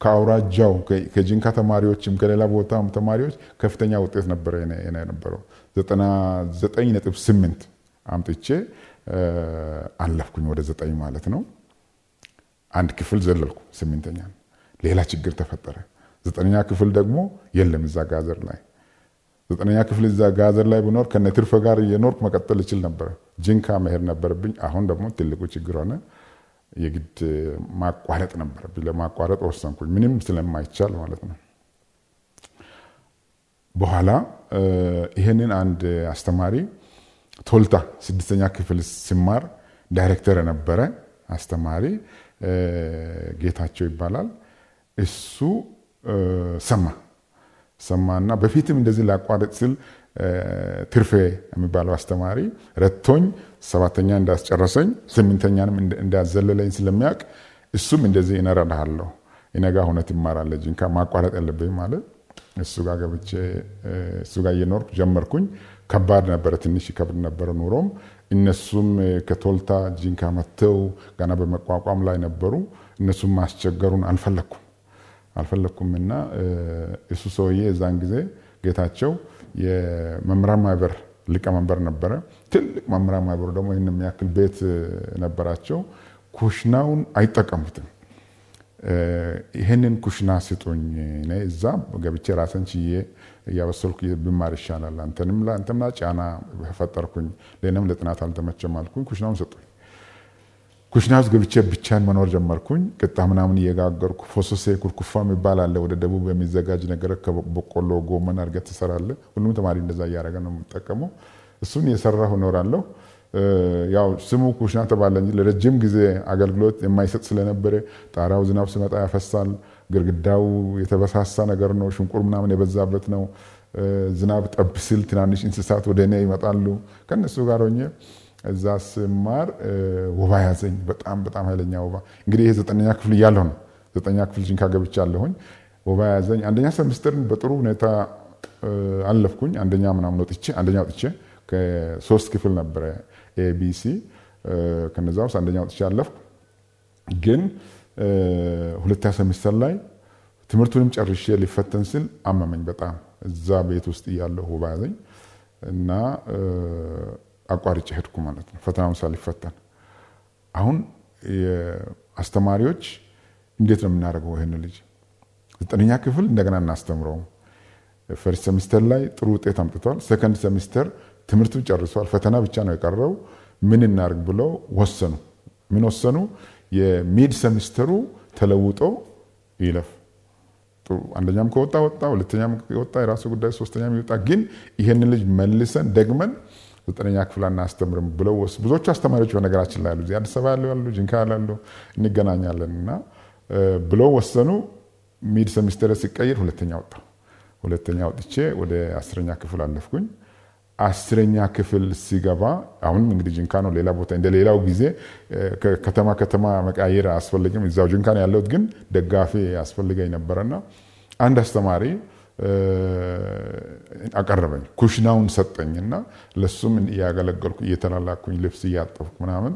Speaker 2: ከአውራጃው ከጂንካ ተማሪዎችም ከሌላ ቦታ ተማሪዎች ከፍተኛ ውጤት ነበረ የነበረው። 99.8 አምጥቼ አለፍኩኝ ወደ ዘጠኝ ማለት ነው። አንድ ክፍል ዘለልኩ ስምንተኛ። ሌላ ችግር ተፈጠረ። ዘጠነኛ ክፍል ደግሞ የለም እዛ ጋዘር ላይ ዘጠነኛ ክፍል እዛ ጋዘር ላይ ብኖር ከነትርፈ ጋር የኖርኩ መቀጠል እችል ነበረ። ጂንካ መሄድ ነበረብኝ። አሁን ደግሞ ትልቁ ችግር ሆነ። የግድ ማቋረጥ ነበረብኝ። ለማቋረጥ ወሰንኩኝ፣ ምንም ስለማይቻል ማለት ነው። በኋላ ይሄንን አንድ አስተማሪ ቶልታ ስድስተኛ ክፍል ሲማር ዳይሬክተር የነበረ አስተማሪ ጌታቸው ይባላል። እሱ ሰማ ሰማና በፊትም እንደዚህ ላቋረጥ ስል ትርፌ የሚባለው አስተማሪ ረቶኝ ሰባተኛ እንዳስጨረሰኝ ስምንተኛንም እንዳዘለለኝ ስለሚያውቅ እሱም እንደዚህ እነረዳሃለሁ እነጋ ሁነት ይማራለ እንካ ማቋረጥ ያለብኝ ማለት እሱ ጋር ገብቼ እሱ ጋር እየኖር ጀመርኩኝ። ከባድ ነበረ፣ ትንሽ ይከብድ ነበረ ኑሮም። እነሱም ከቶልታ ጂንካ መተው ገና በመቋቋም ላይ ነበሩ። እነሱም ማስቸገሩን አልፈለግኩም አልፈለግኩም እና እሱ ሰውዬ የዛን ጊዜ ጌታቸው የመምራ ማህበር ሊቀመንበር ነበረ። ትልቅ መምህራን ማህበሩ ደግሞ ይህን የሚያክል ቤት ነበራቸው። ኩሽናውን አይጠቀሙትም። ይህንን ኩሽና ስጡኝ፣ እዛ ገብቼ ራሰን ችዬ እያበሰልኩ ብማር ይሻላል፣ አንተንም ጫና ፈጠርኩኝ፣ ለእኔም ለጥናት አልተመቸም አልኩኝ። ኩሽናውን ሰጡኝ። ኩሽና ውስጥ ገብቼ ብቻን መኖር ጀመርኩኝ። ቅጣ ምናምን እየጋገርኩ ፎሶሴ ኩርኩፋ የሚባል አለ፣ ወደ ደቡብ የሚዘጋጅ ነገር ከበቆሎ ጎመን አድርገህ ትሰራለህ። ሁሉም ተማሪ እንደዛ እያደረገ ነው የምጠቀመው። እሱን የሰራሁ እኖራለሁ። ያው ስሙ ኩሽና ተባለ እንጂ ለረጅም ጊዜ አገልግሎት የማይሰጥ ስለነበረ ጣራው ዝናብ ሲመጣ ያፈሳል። ግድግዳው የተበሳሳ ነገር ነው። ሽንቁር ምናምን የበዛበት ነው። ዝናብ ጠብ ሲል ትናንሽ እንስሳት ወደ እኔ ይመጣሉ። ከነሱ ጋር ሆኜ እዛ ስማር ወባ ያዘኝ። በጣም በጣም ኃይለኛ ወባ። እንግዲህ ይሄ ዘጠነኛ ክፍል እያለሁ ነው። ዘጠነኛ ክፍል ጂንካ ገብቻለሁኝ። ወባ ያዘኝ። አንደኛ ሰምስተርን በጥሩ ሁኔታ አለፍኩኝ። አንደኛ ምናምን ወጥቼ አንደኛ ወጥቼ ከሶስት ክፍል ነበረ ኤቢሲ ከነዛ ውስጥ አንደኛ ወጥቼ አለፍኩ። ግን ሁለተኛ ሰምስተር ላይ ትምህርቱንም ጨርሼ ሊፈተን ስል አመመኝ በጣም እዛ ቤት ውስጥ እያለሁ ወባ ያዘኝ እና አቋርጬ ሄድኩ ማለት ነው፣ ፈተናውን ሳልፈተን። አሁን አስተማሪዎች እንዴት ነው የምናደርገው? ይህን ልጅ ዘጠነኛ ክፍል እንደገና እናስተምረው። ፈርስት ሰሚስተር ላይ ጥሩ ውጤት አምጥቷል። ሰከንድ ሰሚስተር ትምህርቱ ጨርሷል። ፈተና ብቻ ነው የቀረው። ምን እናርግ ብለው ወሰኑ። ምን ወሰኑ? የሚድ ሰሚስተሩ ተለውጦ ይለፍ። አንደኛም ከወጣ ወጣ፣ ሁለተኛም ወጣ፣ የራሱ ጉዳይ፣ ሶስተኛም ይወጣ። ግን ይህን ልጅ መልሰን ደግመን ዘጠነኛ ክፍል አናስተምርም ብለው ብዙዎቹ አስተማሪዎች በነገራችን ላይ ያሉ እዚህ አዲስ አበባ ያሉ ጅንካ ያሉ እንገናኛለን እና ብለው ወሰኑ። ሚድ ሰሚስተር ሲቀየር ሁለተኛ ወጣ። ሁለተኛ ወጥቼ ወደ አስረኛ ክፍል አለፍኩኝ። አስረኛ ክፍል ሲገባ አሁንም እንግዲህ ጅንካ ነው። ሌላ ቦታ እንደ ሌላው ጊዜ ከተማ ከተማ መቃየር አያስፈልግም። እዛው ጅንካ ነው ያለሁት፣ ግን ደጋፊ ያስፈልገኝ ነበረና አንድ አስተማሪ አቀረበኝ። ኩሽናውን ሰጠኝና ለሱም እያገለገልኩ እየተላላኩኝ ልብስ እያጠፍኩ ምናምን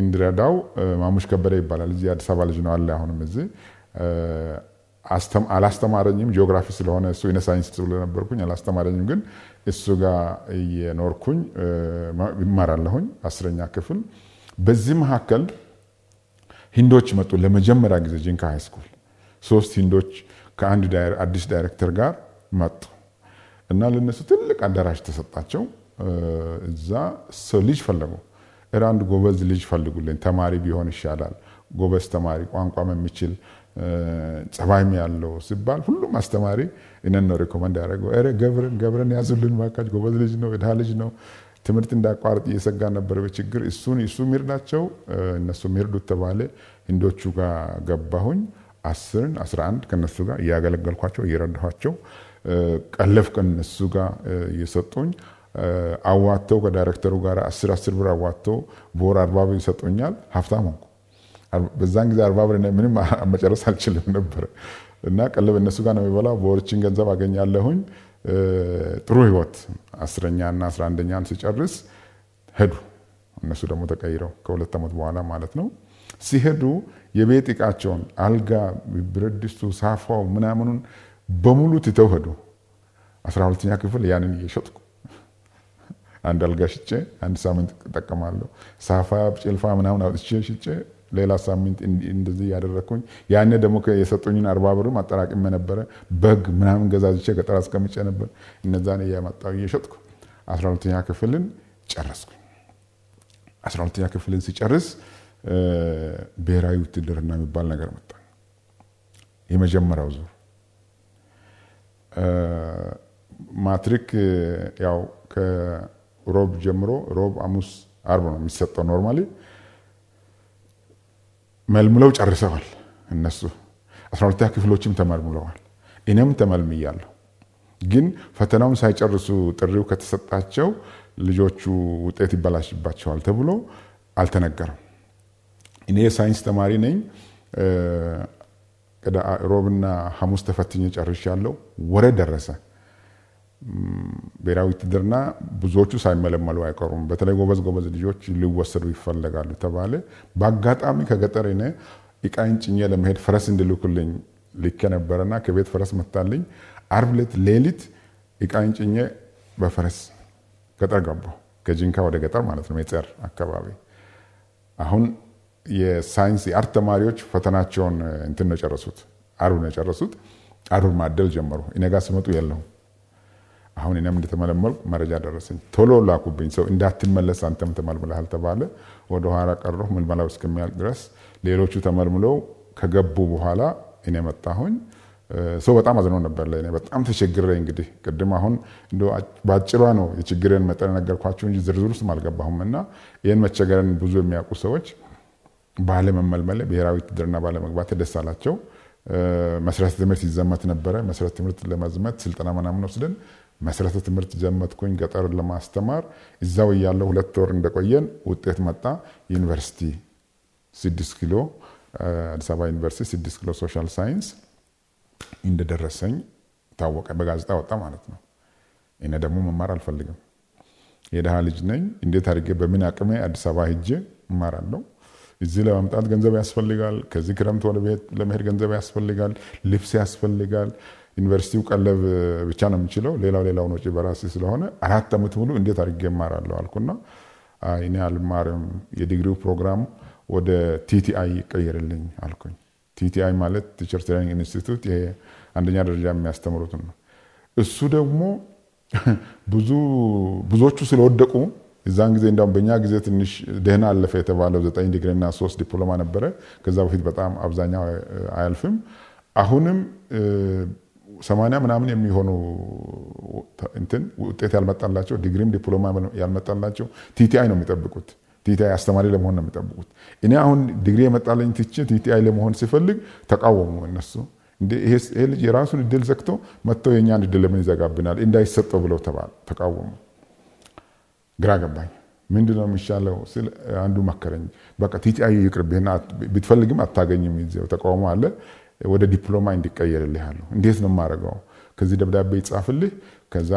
Speaker 2: እንዲረዳው ማሙሽ ከበደ ይባላል። እዚህ አዲስ አበባ ልጅ ነው አለ። አሁንም እዚህ አላስተማረኝም። ጂኦግራፊ ስለሆነ እሱ ሳይንስ ስለነበርኩኝ አላስተማረኝም። ግን እሱ ጋር እየኖርኩኝ ይማራለሁኝ አስረኛ ክፍል። በዚህ መካከል ሂንዶች መጡ። ለመጀመሪያ ጊዜ ጂንካ ሃይስኩል ሶስት ሂንዶች ከአንድ አዲስ ዳይሬክተር ጋር መጡ እና ለነሱ ትልቅ አዳራሽ ተሰጣቸው። እዛ ሰው ልጅ ፈለጉ። አንድ ጎበዝ ልጅ ፈልጉልኝ፣ ተማሪ ቢሆን ይሻላል፣ ጎበዝ ተማሪ፣ ቋንቋም የሚችል ጸባይም ያለው ሲባል ሁሉም አስተማሪ እኔን ነው ሪኮመንድ ያደረገው። ኧረ ገብርን ገብርን ያዙልን ባካች፣ ጎበዝ ልጅ ነው፣ ድሃ ልጅ ነው። ትምህርት እንዳቋርጥ እየሰጋ ነበር በችግር እሱን እሱ ሚርዳቸው እነሱ ሚርዱት ተባለ። ህንዶቹ ጋር ገባሁኝ። አስርን አስራ አንድ ከነሱ ጋር እያገለገልኳቸው እየረዳኋቸው ቀለፍቀን እነሱ ጋር እየሰጡኝ አዋተው ከዳይሬክተሩ ጋር አስር አስር ብር አዋተው በወር አርባ ብር ይሰጡኛል። ሀብታም ሆንኩ። በዛን ጊዜ አርባ ብር ምንም መጨረስ አልችልም ነበረ እና ቀለብ እነሱ ጋር ነው የሚበላው። በወርችን ገንዘብ አገኛለሁኝ። ጥሩ ህይወት አስረኛና አስራ አንደኛን ሲጨርስ ሄዱ። እነሱ ደግሞ ተቀይረው ከሁለት ዓመት በኋላ ማለት ነው ሲሄዱ የቤት እቃቸውን አልጋ፣ ብረት ድስቱ፣ ሳፋው ምናምኑን በሙሉ ትተው ሄዱ። አስራ ሁለተኛ ክፍል ያንን እየሸጥኩ አንድ አልጋ ሽጬ አንድ ሳምንት እጠቀማለሁ። ሳፋ ጭልፋ ምናምን አውጥቼ ሽጬ ሌላ ሳምንት እንደዚህ ያደረግኩኝ። ያኔ ደግሞ የሰጡኝን አርባ ብርም አጠራቅሜ ነበረ። በግ ምናምን ገዛዝቼ ገጠር አስቀምጬ ነበር። እነዛን እያመጣሁ እየሸጥኩ አስራ ሁለተኛ ክፍልን ጨረስኩኝ። አስራ ሁለተኛ ክፍልን ሲጨርስ ብሔራዊ ውትድርና የሚባል ነገር መጣ። የመጀመሪያው ዙር ማትሪክ ያው ከሮብ ጀምሮ ሮብ፣ አሙስ አርብ ነው የሚሰጠው ኖርማሊ። መልምለው ጨርሰዋል እነሱ አስራ ሁለተኛ ክፍሎችም ተመልምለዋል። እኔም ተመልምያለሁ። ግን ፈተናውን ሳይጨርሱ ጥሪው ከተሰጣቸው ልጆቹ ውጤት ይበላሽባቸዋል ተብሎ አልተነገረም። እኔ የሳይንስ ተማሪ ነኝ። ሮብና ሐሙስ ተፈትኜ ጨርሻለሁ። ወረ ደረሰ። ብሔራዊ ውትድርና ብዙዎቹ ሳይመለመሉ አይቀሩም። በተለይ ጎበዝ ጎበዝ ልጆች ሊወሰዱ ይፈለጋሉ ተባለ። በአጋጣሚ ከገጠር እኔ እቃይን ጭኜ ለመሄድ ፈረስ እንድልኩልኝ ልኬ ነበረና ከቤት ፈረስ መታልኝ። አርብ ዕለት ሌሊት እቃይን ጭኜ በፈረስ ገጠር ገባሁ። ከጂንካ ወደ ገጠር ማለት ነው፣ ሜጨር አካባቢ አሁን የሳይንስ የአርት ተማሪዎች ፈተናቸውን እንትን ነው የጨረሱት፣ አርብ ነው የጨረሱት። አርብ ማደል ጀመሩ። እኔ ጋር ስመጡ የለውም። አሁን እኔም እንደተመለመልኩ መረጃ ደረሰኝ። ቶሎ ላኩብኝ ሰው እንዳትመለስ አንተም ተመልምልሃል ተባለ። ወደ ቀሮ ቀረሁ ምልመላው እስከሚያልቅ ድረስ። ሌሎቹ ተመልምለው ከገቡ በኋላ እኔ መጣሁኝ። ሰው በጣም አዝኖ ነበር። ለእኔ በጣም ተቸግረ። እንግዲህ ቅድም አሁን በአጭሯ ነው የችግርን መጠን ነገርኳቸው እንጂ ዝርዝር ውስጥ አልገባሁም እና ይህን መቸገረን ብዙ የሚያውቁ ሰዎች ባለመመልመል ብሔራዊ ውትድርና ባለመግባት ደስ አላቸው። መሰረተ ትምህርት ይዘመት ነበረ። መሰረተ ትምህርት ለመዝመት ስልጠና ምናምን ወስደን መሰረተ ትምህርት ጀመትኩኝ። ገጠር ለማስተማር እዛው እያለው ሁለት ወር እንደቆየን ውጤት መጣ። ዩኒቨርሲቲ ስድስት ኪሎ አዲስ አበባ ዩኒቨርሲቲ ስድስት ኪሎ ሶሻል ሳይንስ እንደደረሰኝ ታወቀ። በጋዜጣ ወጣ ማለት ነው። እኔ ደግሞ መማር አልፈልግም። የድሃ ልጅ ነኝ። እንዴት አድርጌ በምን አቅሜ አዲስ አበባ ሂጄ እማራለሁ? እዚህ ለማምጣት ገንዘብ ያስፈልጋል። ከዚህ ክረምት ወደ ቤት ለመሄድ ገንዘብ ያስፈልጋል። ልብስ ያስፈልጋል። ዩኒቨርሲቲው ቀለብ ብቻ ነው የምችለው። ሌላው ሌላውን ወጪ በራሴ ስለሆነ አራት ዓመት ሙሉ እንዴት አድርጌ እማራለሁ አልኩና እኔ አልማርም፣ የዲግሪው ፕሮግራም ወደ ቲቲአይ ይቀየርልኝ አልኩኝ። ቲቲአይ ማለት ቲቸር ትሬኒንግ ኢንስቲትዩት ይሄ አንደኛ ደረጃ የሚያስተምሩትን ነው። እሱ ደግሞ ብዙዎቹ ስለወደቁ የዛን ጊዜ እንዲሁም በእኛ ጊዜ ትንሽ ደህና አለፈ የተባለው ዘጠኝ ዲግሪና ሶስት ዲፕሎማ ነበረ። ከዛ በፊት በጣም አብዛኛው አያልፍም። አሁንም ሰማንያ ምናምን የሚሆኑ እንትን ውጤት ያልመጣላቸው ዲግሪም ዲፕሎማ ያልመጣላቸው ቲቲአይ ነው የሚጠብቁት። ቲቲአይ አስተማሪ ለመሆን ነው የሚጠብቁት። እኔ አሁን ዲግሪ የመጣለኝ ትቼ ቲቲአይ ለመሆን ሲፈልግ ተቃወሙ እነሱ። ይሄ ልጅ የራሱን እድል ዘግቶ መጥተው የእኛን እድል ለምን ይዘጋብናል? እንዳይሰጠው ብለው ተቃወሙ። ግራ ገባኝ። ምንድን ነው የሚሻለው ስል አንዱ መከረኝ። በቃ ቲቲአይ ይቅርብህና ብትፈልግም አታገኝም፣ ተቃውሞ አለ፣ ወደ ዲፕሎማ እንዲቀየርልህ አሉ። እንዴት ነው የማደርገው? ከዚህ ደብዳቤ ይጻፍልህ፣ ከዛ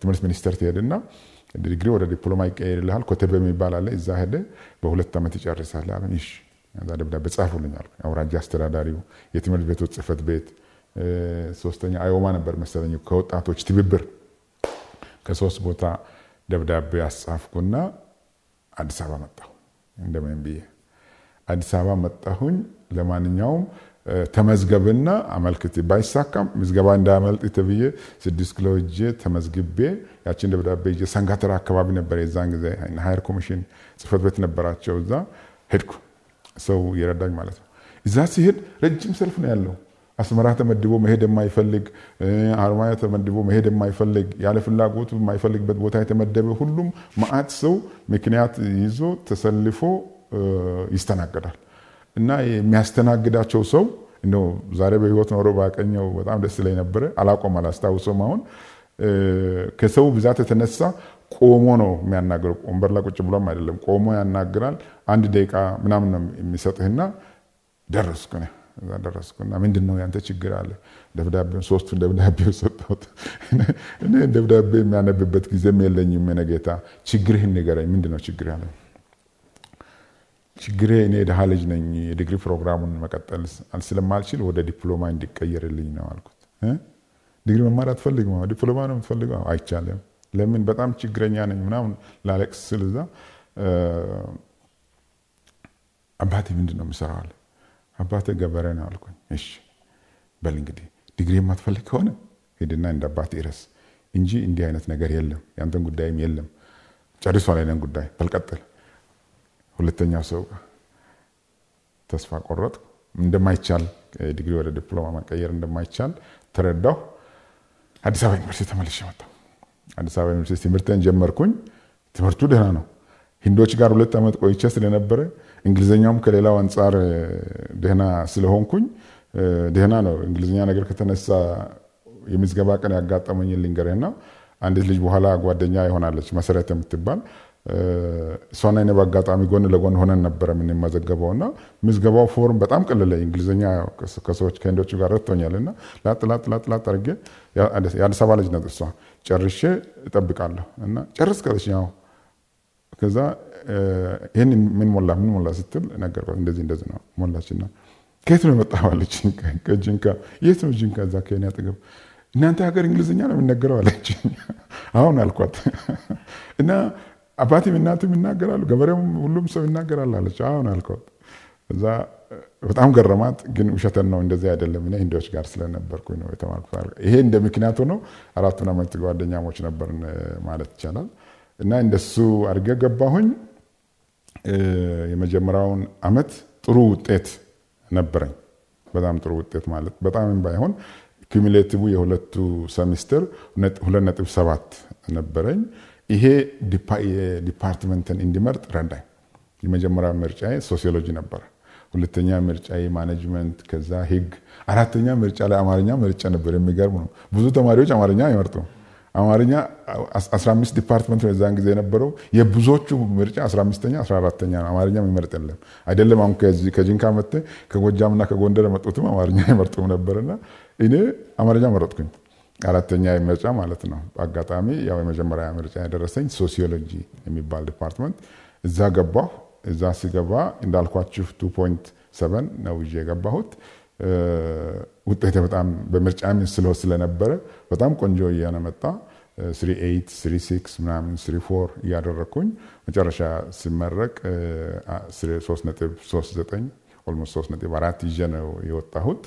Speaker 2: ትምህርት ሚኒስቴር ትሄድና ዲግሪ ወደ ዲፕሎማ ይቀየርልሃል። ኮተቤ የሚባል አለ፣ እዛ ሄደ በሁለት ዓመት ይጨርሳል አለ። እሺ ከዛ ደብዳቤ ጻፉልኛል። አውራጃ አስተዳዳሪው፣ የትምህርት ቤቶች ጽህፈት ቤት፣ ሶስተኛ አዮማ ነበር መሰለኝ ከወጣቶች ትብብር ከሶስት ቦታ ደብዳቤ አስጻፍኩና አዲስ አበባ መጣሁ። እንደምን ብዬ አዲስ አበባ መጣሁኝ። ለማንኛውም ተመዝገብና አመልክት፣ ባይሳካም ምዝገባ እንዳያመልጥ ተብዬ ስድስት ክሎ እጄ ተመዝግቤ ያችን ደብዳቤ እ ሰንጋተር አካባቢ ነበር። የዛን ጊዜ ሀይር ኮሚሽን ጽፈት ቤት ነበራቸው። እዛ ሄድኩ፣ ሰው የረዳኝ ማለት ነው። እዛ ሲሄድ ረጅም ሰልፍ ነው ያለው አስመራ ተመድቦ መሄድ የማይፈልግ ሀርማያ ተመድቦ መሄድ የማይፈልግ ያለ ፍላጎቱ የማይፈልግበት ቦታ የተመደበ ሁሉም ማአት ሰው ምክንያት ይዞ ተሰልፎ ይስተናገዳል እና የሚያስተናግዳቸው ሰው እንደው ዛሬ በህይወት ኖሮ ባቀኘው በጣም ደስ ላይ ነበረ። አላቆም አላስታውሰውም። አሁን ከሰው ብዛት የተነሳ ቆሞ ነው የሚያናገረው። ወንበር ላይ ቁጭ ብሎም አይደለም፣ ቆሞ ያናግራል። አንድ ደቂቃ ምናምን ነው የሚሰጥህና ደረስኩ እዛ ደረስኩና ምንድን ነው ያንተ ችግር አለ። ደብዳቤ ሶስቱን ደብዳቤው ሰጠሁት። እኔ ደብዳቤ የሚያነብበት ጊዜም የለኝም። ነጌታ ችግርህን ንገረኝ፣ ምንድን ነው ችግር አለ። ችግሬ እኔ ድሃ ልጅ ነኝ፣ የዲግሪ ፕሮግራሙን መቀጠል ስለማልችል ወደ ዲፕሎማ እንዲቀየርልኝ ነው አልኩት። ዲግሪ መማር አትፈልግም? ዲፕሎማ ነው የምትፈልገው? አይቻልም። ለምን? በጣም ችግረኛ ነኝ ምናምን ላለቅስ ስል እዛ አባቴ ምንድን ነው አባቴ ገበሬ ነው አልኩኝ። እሺ በል እንግዲህ ዲግሪ የማትፈልግ ከሆነ ሄድና እንደ አባት ረስ እንጂ እንዲህ አይነት ነገር የለም፣ ያንተን ጉዳይም የለም፣ ጨርሶ ላይ ነን ጉዳይ በልቀጥል። ሁለተኛው ሰው ተስፋ ቆረጥ እንደማይቻል ዲግሪ ወደ ዲፕሎማ መቀየር እንደማይቻል ተረዳሁ። አዲስ አበባ ዩኒቨርሲቲ ተመልሼ መጣሁ። አዲስ አበባ ዩኒቨርሲቲ ትምህርትን ጀመርኩኝ። ትምህርቱ ደህና ነው። ሂንዶች ጋር ሁለት ዓመት ቆይቼ ስለነበረ እንግሊዝኛውም ከሌላው አንጻር ደህና ስለሆንኩኝ ደህና ነው። እንግሊዝኛ ነገር ከተነሳ የምዝገባ ቀን ያጋጠመኝ ነው። አንዲት ልጅ በኋላ ጓደኛ ይሆናለች መሰረት የምትባል እሷና እኔ በአጋጣሚ ጎን ለጎን ሆነን ነበረ የምንመዘገበው እና ምዝገባው ፎርም በጣም ቀለለ። እንግሊዝኛ ከሰዎች ከህንዶቹ ጋር ረድቶኛል እና ላጥ ላጥ ላጥ ላጥ አድርጌ የአዲስ አበባ ልጅ ናት እሷ ጨርሼ እጠብቃለሁ እና ጨርስ ከለች ከዛ ይህን ምን ሞላ ምን ሞላ ስትል ነገርኳት። እንደዚህ እንደዚህ ነው ሞላችና ከየት ነው የመጣኸው አለች። ከጅንካ የት ነው ጅንካ? እዛ ከኔ አጠገብ እናንተ ሀገር እንግሊዝኛ ነው የሚነገረው አለች። አሁን አልኳት እና አባቴም እናትም ይናገራሉ፣ ገበሬውም ሁሉም ሰው ይናገራል አለች። አሁን አልኳት። እዛ በጣም ገረማት። ግን ውሸተን ነው እንደዚህ አይደለም። እኔ ሂንዶች ጋር ስለነበርኩኝ ነው የተማርኩት። ይሄ እንደ ምክንያቱ ነው። አራቱን አመት ጓደኛሞች ነበር ማለት ይቻላል። እና እንደሱ አድርጌ ገባሁኝ። የመጀመሪያውን አመት ጥሩ ውጤት ነበረኝ። በጣም ጥሩ ውጤት ማለት በጣም ባይሆን ኩሚሌቲቭ የሁለቱ ሰሚስተር 2.7 ነበረኝ። ይሄ ዲፓርትመንትን እንዲመርጥ ረዳኝ። የመጀመሪያ ምርጫዬ ሶሲዮሎጂ ነበረ። ሁለተኛ ምርጫ ማኔጅመንት፣ ከዛ ህግ፣ አራተኛ ምርጫ ላይ አማርኛ መርጬ ነበር። የሚገርም ነው። ብዙ ተማሪዎች አማርኛ አይመርጡም። አማርኛ 15 ዲፓርትመንት ነው የዛን ጊዜ የነበረው። የብዙዎቹ ምርጫ 15ኛ 14ኛ ነው። አማርኛ የሚመርጥ የለም አይደለም። አሁን ከጂንካ መጥተ ከጎጃምና ከጎንደር መጡትም አማርኛ ይመርጡም ነበርና እኔ አማርኛ መረጥኩኝ። አራተኛ ምርጫ ማለት ነው። አጋጣሚ ያው የመጀመሪያ ምርጫ የደረሰኝ ሶሲዮሎጂ የሚባል ዲፓርትመንት እዛ ገባሁ። እዛ ሲገባ እንዳልኳችሁ ቱ ፖይንት ሰቨን ነው ይዤ የገባሁት። ውጤት በጣም በምርጫ ስለ ስለነበረ በጣም ቆንጆ እያነ መጣ። ስሪ ኤይት ስሪ ሲክስ ምናምን ስሪ ፎር እያደረግኩኝ መጨረሻ ሲመረቅ ሶስት ነጥብ ሶስት ዘጠኝ ኦልሞስት ሶስት ነጥብ አራት ይዤ ነው የወጣሁት።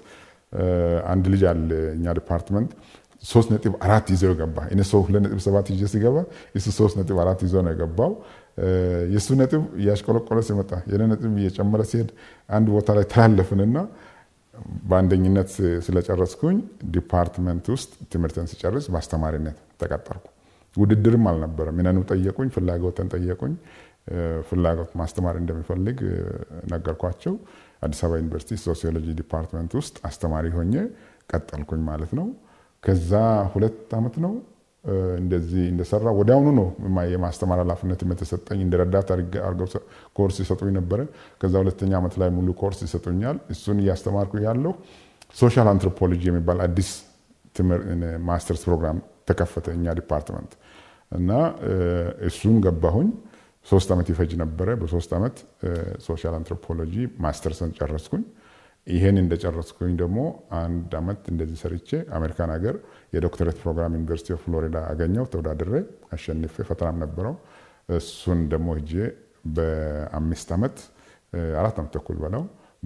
Speaker 2: አንድ ልጅ አለ እኛ ዲፓርትመንት ሶስት ነጥብ አራት ይዘው ገባ። እኔ ሰው ሁለት ነጥብ ሰባት ይዤ ሲገባ እሱ ሶስት ነጥብ አራት ይዞ ነው የገባው። የእሱ ነጥብ እያሽቆለቆለ ሲመጣ የኔ ነጥብ እየጨመረ ሲሄድ አንድ ቦታ ላይ ተላለፍንና በአንደኝነት ስለጨረስኩኝ ዲፓርትመንት ውስጥ ትምህርትን ሲጨርስ በአስተማሪነት ተቀጠርኩ። ውድድርም አልነበረም። ይነኑ ጠየቁኝ፣ ፍላጎትን ጠየቁኝ። ፍላጎት ማስተማር እንደሚፈልግ ነገርኳቸው። አዲስ አበባ ዩኒቨርሲቲ ሶሲዮሎጂ ዲፓርትመንት ውስጥ አስተማሪ ሆኜ ቀጠልኩኝ ማለት ነው። ከዛ ሁለት ዓመት ነው እንደዚህ እንደሰራ ወዲያውኑ ነው የማስተማር ኃላፊነት የተሰጠኝ። እንደ ረዳት አድርገው ኮርስ ይሰጡኝ ነበረ። ከዛ ሁለተኛ ዓመት ላይ ሙሉ ኮርስ ይሰጡኛል። እሱን እያስተማርኩ ያለው ሶሻል አንትሮፖሎጂ የሚባል አዲስ ማስተርስ ፕሮግራም ተከፈተ እኛ ዲፓርትመንት እና እሱን ገባሁኝ። ሶስት ዓመት ይፈጅ ነበረ። በሶስት ዓመት ሶሻል አንትሮፖሎጂ ማስተርስን ጨረስኩኝ። ይሄን እንደጨረስኩኝ ደግሞ አንድ አመት እንደዚህ ሰርቼ አሜሪካን ሀገር የዶክተሬት ፕሮግራም ዩኒቨርሲቲ ኦፍ ፍሎሪዳ አገኘው። ተወዳድሬ አሸንፌ ፈተናም ነበረው። እሱን ደግሞ ሂጄ በአምስት ዓመት አራት አመት ተኩል በለው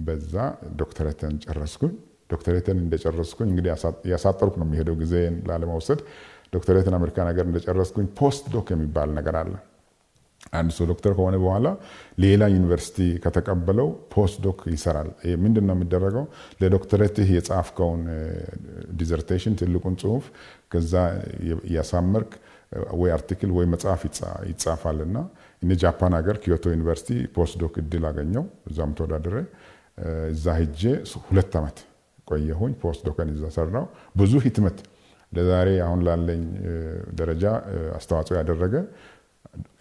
Speaker 2: በዛ ዶክተሬትን ጨረስኩኝ። ዶክተሬትን እንደጨረስኩኝ እንግዲህ ያሳጠርኩ ነው የሚሄደው ጊዜን ላለመውሰድ ዶክተሬትን አሜሪካን ሀገር እንደጨረስኩኝ ፖስት ዶክ የሚባል ነገር አለ። አንድ ሰው ዶክተር ከሆነ በኋላ ሌላ ዩኒቨርሲቲ ከተቀበለው ፖስት ዶክ ይሰራል። ምንድን ነው የሚደረገው? ለዶክተሬትህ የጻፍከውን ዲዘርቴሽን ትልቁን ጽሁፍ ከዛ ያሳመርክ ወይ አርቲክል ወይ መጽሐፍ ይጻፋል እና እኔ ጃፓን ሀገር ኪዮቶ ዩኒቨርሲቲ ፖስት ዶክ እድል አገኘው። እዛም ተወዳደረ። እዛ ሂጄ ሁለት ዓመት ቆየሁኝ። ፖስት ዶከን እዛ ሰራው። ብዙ ህትመት ለዛሬ አሁን ላለኝ ደረጃ አስተዋጽኦ ያደረገ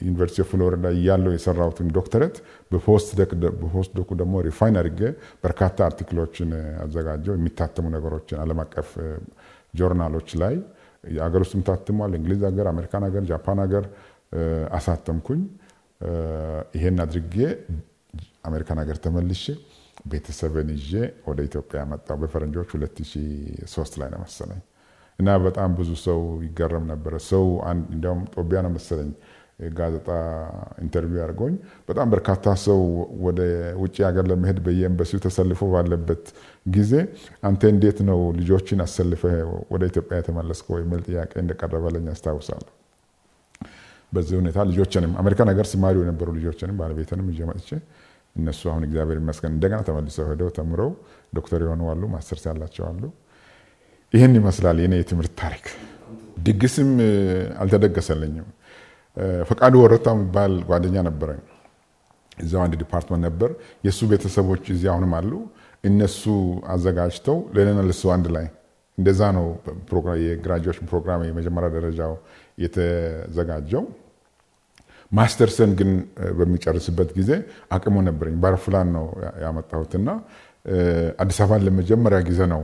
Speaker 2: ዩኒቨርሲቲ ኦፍ ፍሎሪዳ ላይ ያለው የሰራሁትን ዶክተሬት በፖስት ዶኩ ደግሞ ሪፋይን አድርጌ በርካታ አርቲክሎችን አዘጋጀው የሚታተሙ ነገሮችን አለም አቀፍ ጆርናሎች ላይ የአገር ውስጥም ታትሟል። እንግሊዝ ሀገር፣ አሜሪካን ሀገር፣ ጃፓን ሀገር አሳተምኩኝ። ይሄን አድርጌ አሜሪካን ሀገር ተመልሼ ቤተሰብን ይዤ ወደ ኢትዮጵያ መጣሁ። በፈረንጆች 2003 ላይ ነው መሰለኝ እና በጣም ብዙ ሰው ይገረም ነበረ። ሰው እንዲያውም ጦቢያ ነው መሰለኝ የጋዜጣ ኢንተርቪው አድርጎኝ በጣም በርካታ ሰው ወደ ውጭ ሀገር ለመሄድ በየኤምባሲው ተሰልፎ ባለበት ጊዜ አንተ እንዴት ነው ልጆችን አሰልፈ ወደ ኢትዮጵያ የተመለስከው የሚል ጥያቄ እንደቀረበለኝ አስታውሳለሁ። በዚህ ሁኔታ ልጆችንም አሜሪካን ሀገር ሲማሩ የነበሩ ልጆችንም ባለቤትንም ይዤ መጥቼ እነሱ አሁን እግዚአብሔር ይመስገን እንደገና ተመልሰው ሄደው ተምረው ዶክተር የሆኑ አሉ፣ ማስተርስ ያላቸው አሉ። ይህን ይመስላል የኔ የትምህርት ታሪክ። ድግስም አልተደገሰልኝም። ፈቃዱ ወረታ የሚባል ጓደኛ ነበረኝ። እዚያው አንድ ዲፓርትመንት ነበር። የእሱ ቤተሰቦች እዚህ አሁንም አሉ። እነሱ አዘጋጅተው ለእኔና ለሱ አንድ ላይ እንደዛ ነው የግራጁዌሽን ፕሮግራም የመጀመሪያ ደረጃው የተዘጋጀው። ማስተርሰን ግን በሚጨርስበት ጊዜ አቅሙ ነበረኝ። በአውሮፕላን ነው ያመጣሁትና አዲስ አበባን ለመጀመሪያ ጊዜ ነው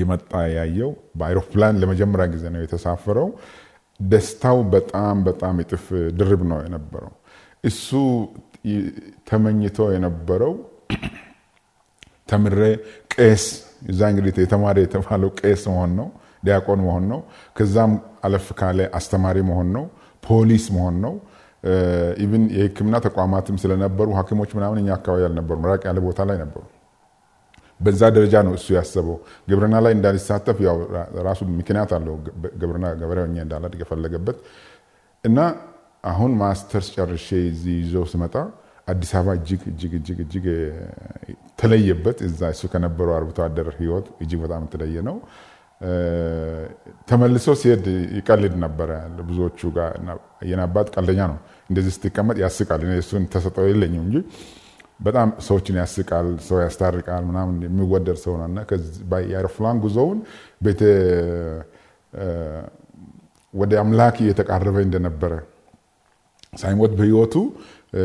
Speaker 2: የመጣ ያየው። በአውሮፕላን ለመጀመሪያ ጊዜ ነው የተሳፈረው። ደስታው በጣም በጣም እጥፍ ድርብ ነው የነበረው። እሱ ተመኝቶ የነበረው ተምሬ ቄስ እዛ እንግዲህ የተማሪ የተባለው ቄስ መሆን ነው፣ ዲያቆን መሆን ነው። ከዛም አለፍ ካለ አስተማሪ መሆን ነው፣ ፖሊስ መሆን ነው። ኢቭን የሕክምና ተቋማትም ስለነበሩ ሐኪሞች ምናምን እኛ አካባቢ አልነበሩ፣ ራቅ ያለ ቦታ ላይ ነበሩ። በዛ ደረጃ ነው እሱ ያሰበው። ግብርና ላይ እንዳልሳተፍ ያው ራሱ ምክንያት አለው። ግብርና ገበሬ ሆኜ እንዳላድ የፈለገበት እና አሁን ማስተርስ ጨርሼ እዚህ ይዞ ስመጣ አዲስ አበባ እጅግ እጅግ እጅግ እጅግ ተለየበት። እዛ እሱ ከነበረው አርብቶ አደር ህይወት እጅግ በጣም የተለየ ነው። ተመልሶ ሲሄድ ይቀልድ ነበረ ብዙዎቹ ጋር። የናባት ቀልደኛ ነው። እንደዚህ ስትቀመጥ ያስቃል። እሱን ተሰጠው የለኝም እንጂ በጣም ሰዎችን ያስቃል፣ ሰው ያስታርቃል፣ ምናምን የሚወደድ ሰው ነው እና የአይሮፕላን ጉዞውን ቤተ ወደ አምላክ እየተቃረበ እንደነበረ ሳይሞት በህይወቱ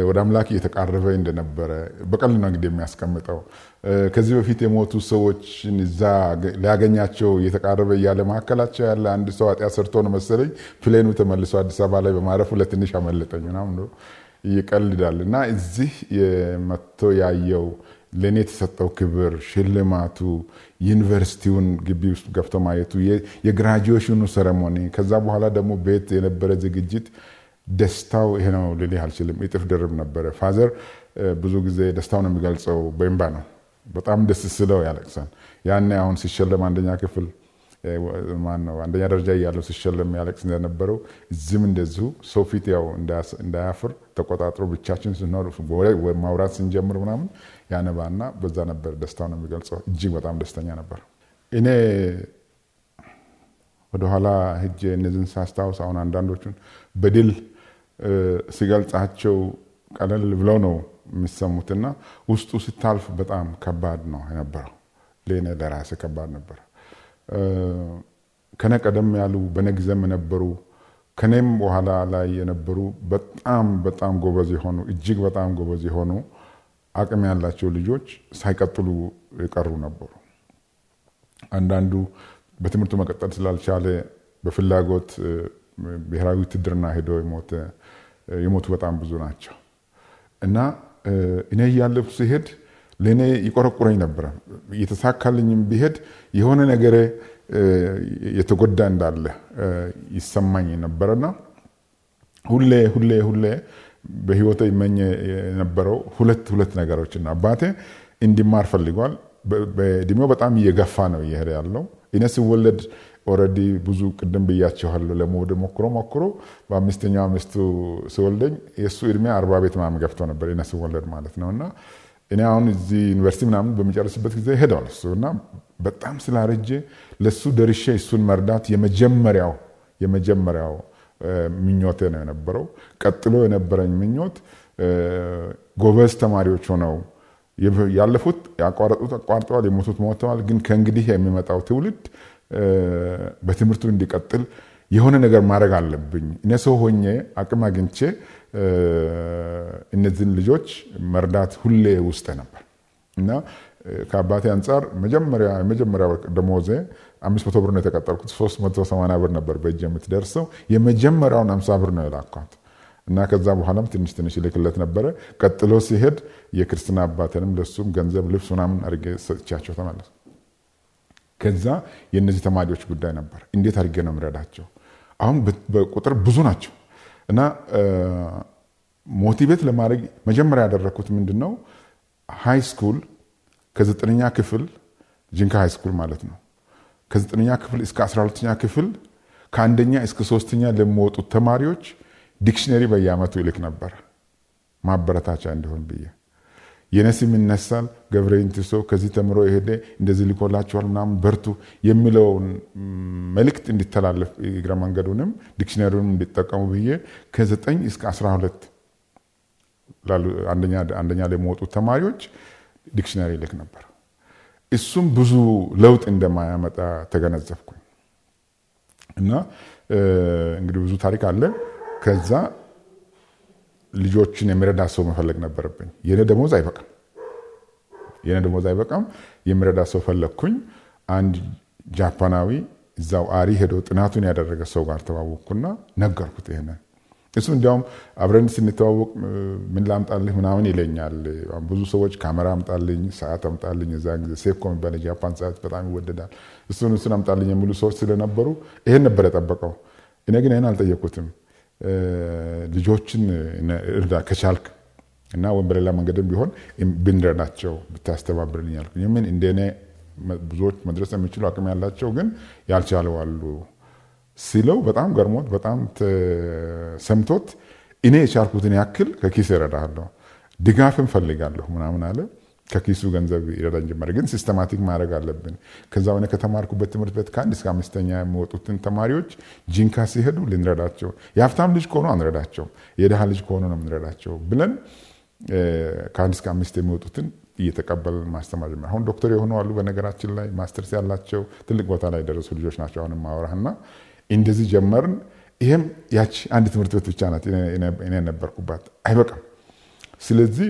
Speaker 2: ወደ አምላክ እየተቃረበ እንደነበረ በቀል ነው እንግዲህ የሚያስቀምጠው። ከዚህ በፊት የሞቱ ሰዎችን እዛ ሊያገኛቸው እየተቃረበ እያለ መካከላቸው ያለ አንድ ሰው ኃጢአት ሰርቶ ነው መሰለኝ ፕሌኑ ተመልሶ አዲስ አበባ ላይ በማረፉ ለትንሽ አመለጠኝ ምናምን ይቀልዳል እና እዚህ መጥቶ ያየው ለእኔ የተሰጠው ክብር ሽልማቱ፣ ዩኒቨርሲቲውን ግቢ ውስጥ ገብቶ ማየቱ፣ የግራጁዌሽኑ ሰረሞኒ፣ ከዛ በኋላ ደግሞ ቤት የነበረ ዝግጅት ደስታው ይሄ ነው ልልህ አልችልም። እጥፍ ድርብ ነበረ። ፋዘር ብዙ ጊዜ ደስታውን የሚገልጸው በእንባ ነው። በጣም ደስ ስለው ያለቅሳል። ያኔ አሁን ሲሸለም አንደኛ ክፍል ማነው አንደኛ ደረጃ እያለው ሲሸለም ያለቅስ እንደነበረው እዚህም እንደዚሁ ሰው ፊት ያው እንዳያፍር ተቆጣጥሮ ብቻችን ስንኖር ማውራት ስንጀምር ምናምን ያነባና በዛ ነበር ደስታው ነው የሚገልጸው። እጅግ በጣም ደስተኛ ነበር። እኔ ወደኋላ ህጄ እነዚህን ሳስታውስ አሁን አንዳንዶቹን በድል ሲገልጻቸው ቀለል ብለው ነው የሚሰሙትና ውስጡ ስታልፍ በጣም ከባድ ነው የነበረው። ለእኔ ለራሴ ከባድ ነበር። ከነቀደም ያሉ በነጊዜም የነበሩ ከኔም በኋላ ላይ የነበሩ በጣም በጣም ጎበዝ የሆኑ እጅግ በጣም ጎበዝ የሆኑ አቅም ያላቸው ልጆች ሳይቀጥሉ የቀሩ ነበሩ። አንዳንዱ በትምህርቱ መቀጠል ስላልቻለ በፍላጎት ብሔራዊ ውትድርና ሄዶ የሞቱ በጣም ብዙ ናቸው እና እኔ እያለፍኩ ሲሄድ ለእኔ ይቆረቁረኝ ነበረ። እየተሳካልኝም ቢሄድ የሆነ ነገር የተጎዳ እንዳለ ይሰማኝ ነበረና ሁሌ ሁሌ ሁሌ በህይወት ይመኝ የነበረው ሁለት ሁለት ነገሮችና አባቴ እንዲማር ፈልጓል። በእድሜው በጣም እየገፋ ነው እየሄደ ያለው። እኔ ስወለድ ኦልሬዲ ብዙ ቅድም ብያቸዋለሁ ለመውደ ሞክሮ ሞክሮ በአምስተኛው አምስቱ ስወልደኝ የእሱ እድሜ አርባ ቤት ምናምን ገብቶ ነበር እኔ ስወለድ ማለት ነው እና እኔ አሁን እዚህ ዩኒቨርሲቲ ምናምን በሚጨርስበት ጊዜ ሄደዋል እሱ እና በጣም ስላረጀ ለሱ ደርሼ እሱን መርዳት የመጀመሪያው የመጀመሪያው ምኞቴ ነው የነበረው። ቀጥሎ የነበረኝ ምኞት ጎበዝ ተማሪዎች ሆነው ያለፉት ያቋረጡት አቋርጠዋል፣ የሞቱት ሞተዋል። ግን ከእንግዲህ የሚመጣው ትውልድ በትምህርቱ እንዲቀጥል የሆነ ነገር ማድረግ አለብኝ። እኔ ሰው ሆኜ አቅም አግኝቼ እነዚህን ልጆች መርዳት ሁሌ ውስጥ ነበር እና ከአባቴ አንጻር መጀመሪያ የመጀመሪያ ደሞዜ አምስት መቶ ብር ነው የተቀጠልኩት። ሶስት መቶ ሰማንያ ብር ነበር በእጅ የምትደርሰው። የመጀመሪያውን አምሳ ብር ነው የላኳት እና ከዛ በኋላም ትንሽ ትንሽ ይልክለት ነበረ። ቀጥሎ ሲሄድ የክርስትና አባትንም ለሱም ገንዘብ ልብስ ምናምን አድርጌ ሰጥቻቸው ተመለሱ። ከዛ የእነዚህ ተማሪዎች ጉዳይ ነበር፣ እንዴት አድርጌ ነው የምረዳቸው? አሁን በቁጥር ብዙ ናቸው። እና ሞቲቬት ለማድረግ መጀመሪያ ያደረግኩት ምንድን ነው ሃይ ስኩል ከዘጠነኛ ክፍል ጅንካ ሃይ ስኩል ማለት ነው ከዘጠነኛ ክፍል እስከ 12 ሁለተኛ ክፍል ከአንደኛ እስከ ሶስተኛ ለሚወጡት ተማሪዎች ዲክሽነሪ በየአመቱ ይልክ ነበር ማበረታቻ እንዲሆን ብዬ የኔ ስም ይነሳል ገብረ ኢንቲሶ ከዚህ ተምሮ የሄደ እንደዚህ ልኮላችኋል ምናምን በርቱ የሚለውን መልእክት እንዲተላለፍ የእግረ መንገዱንም ዲክሽነሪውንም እንዲጠቀሙ ብዬ ከዘጠኝ እስከ 12 አንደኛ ላይ መወጡ ተማሪዎች ዲክሽነሪ ልክ ነበር። እሱም ብዙ ለውጥ እንደማያመጣ ተገነዘብኩኝ እና እንግዲህ ብዙ ታሪክ አለ። ከዛ ልጆችን የሚረዳ ሰው መፈለግ ነበረብኝ። የኔ ደሞዝ አይበቃም፣ የኔ ደሞዝ አይበቃም። የሚረዳ ሰው ፈለግኩኝ። አንድ ጃፓናዊ እዛው አሪ ሄዶ ጥናቱን ያደረገ ሰው ጋር ተዋወቅኩና ነገርኩት። ይሄን እሱ እንዲያውም አብረን ስንተዋወቅ ምን ላምጣልህ ምናምን ይለኛል። ብዙ ሰዎች ካሜራ አምጣልኝ፣ ሰዓት አምጣልኝ። እዛ ጊዜ ሴኮ የሚባል ጃፓን ሰዓት በጣም ይወደዳል። እሱን እሱን አምጣልኝ የሚሉ ሰዎች ስለነበሩ ይሄን ነበር የጠበቀው። እኔ ግን ይህን አልጠየቁትም ልጆችን እርዳ ከቻልክ እና ወይም በሌላ መንገድም ቢሆን ብንረዳቸው ብታስተባብርልኝ አልኩኝ። ምን እንደኔ ብዙዎች መድረስ የሚችሉ አቅም ያላቸው ግን ያልቻለው አሉ ሲለው በጣም ገርሞት በጣም ሰምቶት እኔ የቻልኩትን ያክል ከኪስ ይረዳለሁ፣ ድጋፍም ፈልጋለሁ ምናምን አለ። ከኪሱ ገንዘብ ይረዳን ጀመረ። ግን ሲስተማቲክ ማድረግ አለብን። ከዛ ሆነ ከተማርኩበት ትምህርት ቤት ከአንድ እስከ አምስተኛ የሚወጡትን ተማሪዎች ጂንካ ሲሄዱ ልንረዳቸው፣ የሀብታም ልጅ ከሆኑ አንረዳቸውም፣ የድሃ ልጅ ከሆኑ ነው የምንረዳቸው ብለን ከአንድ እስከ አምስት የሚወጡትን እየተቀበልን ማስተማር ጀመር። አሁን ዶክተር የሆኑ አሉ፣ በነገራችን ላይ ማስተርስ ያላቸው ትልቅ ቦታ ላይ የደረሱ ልጆች ናቸው። አሁን ማወራህና እንደዚህ ጀመርን። ይህም ያች አንድ ትምህርት ቤት ብቻ ናት እኔ የነበርኩባት። አይበቃም። ስለዚህ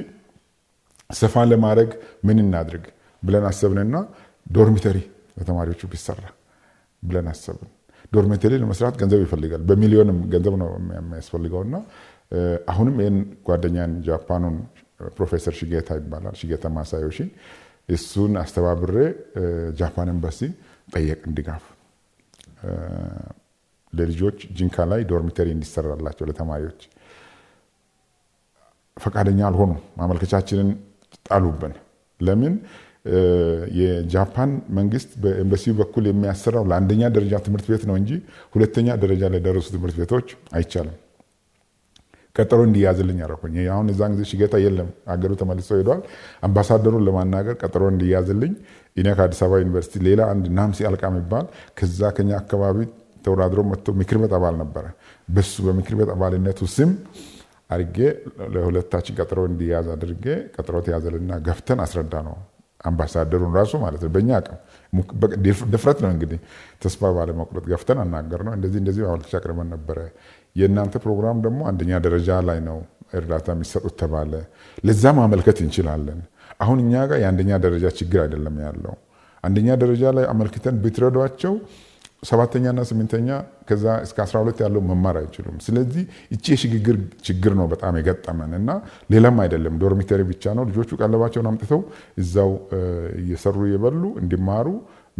Speaker 2: ሰፋን ለማድረግ ምን እናድርግ ብለን አሰብንና ዶርሚተሪ ለተማሪዎቹ ቢሰራ ብለን አሰብን። ዶርሚተሪ ለመስራት ገንዘብ ይፈልጋል። በሚሊዮንም ገንዘብ ነው የሚያስፈልገውና አሁንም ይህን ጓደኛን ጃፓኑን ፕሮፌሰር ሽጌታ ይባላል። ሽጌታ ማሳዮሺ እሱን አስተባብሬ ጃፓን ኤምባሲ ጠየቅን ድጋፍ ለልጆች ጅንካ ላይ ዶርሚተሪ እንዲሰራላቸው ለተማሪዎች ፈቃደኛ አልሆኑ። ማመልከቻችንን ጣሉብን። ለምን? የጃፓን መንግስት በኤምባሲው በኩል የሚያሰራው ለአንደኛ ደረጃ ትምህርት ቤት ነው እንጂ ሁለተኛ ደረጃ ለደረሱ ትምህርት ቤቶች አይቻልም። ቀጠሮ እንዲያዝልኝ አደረኩኝ። አሁን እዛን ጊዜ ሽጌታ የለም አገሩ ተመልሶ ሄዷል። አምባሳደሩን ለማናገር ቀጠሮ እንዲያዝልኝ እኔ ከአዲስ አበባ ዩኒቨርሲቲ ሌላ አንድ ናምሲ አልቃ የሚባል ከዛ ከኛ አካባቢ ተወዳድሮ መጥቶ ምክር ቤት አባል ነበረ። በሱ በምክር ቤት አባልነቱ ስም አድርጌ ለሁለታችን ቀጠሮ እንዲያዝ አድርጌ ቀጠሮ ተያዘልና ገፍተን አስረዳ ነው አምባሳደሩን ራሱ ማለት ነው። በእኛ አቅም ድፍረት ነው እንግዲህ ተስፋ ባለመቁረጥ ገፍተን አናገር ነው። እንደዚህ እንደዚህ ማመልከቻ አቅርበን ነበረ የእናንተ ፕሮግራም ደግሞ አንደኛ ደረጃ ላይ ነው እርዳታ የሚሰጡት ተባለ። ለዛ ማመልከት እንችላለን። አሁን እኛ ጋር የአንደኛ ደረጃ ችግር አይደለም ያለው። አንደኛ ደረጃ ላይ አመልክተን ብትረዷቸው ሰባተኛና ስምንተኛ ከዛ እስከ 12 ያለው መማር አይችሉም። ስለዚህ እቺ የሽግግር ችግር ነው በጣም የገጠመን እና ሌላም አይደለም ዶርሚተሪ ብቻ ነው። ልጆቹ ቀለባቸውን አምጥተው እዛው እየሰሩ እየበሉ እንዲማሩ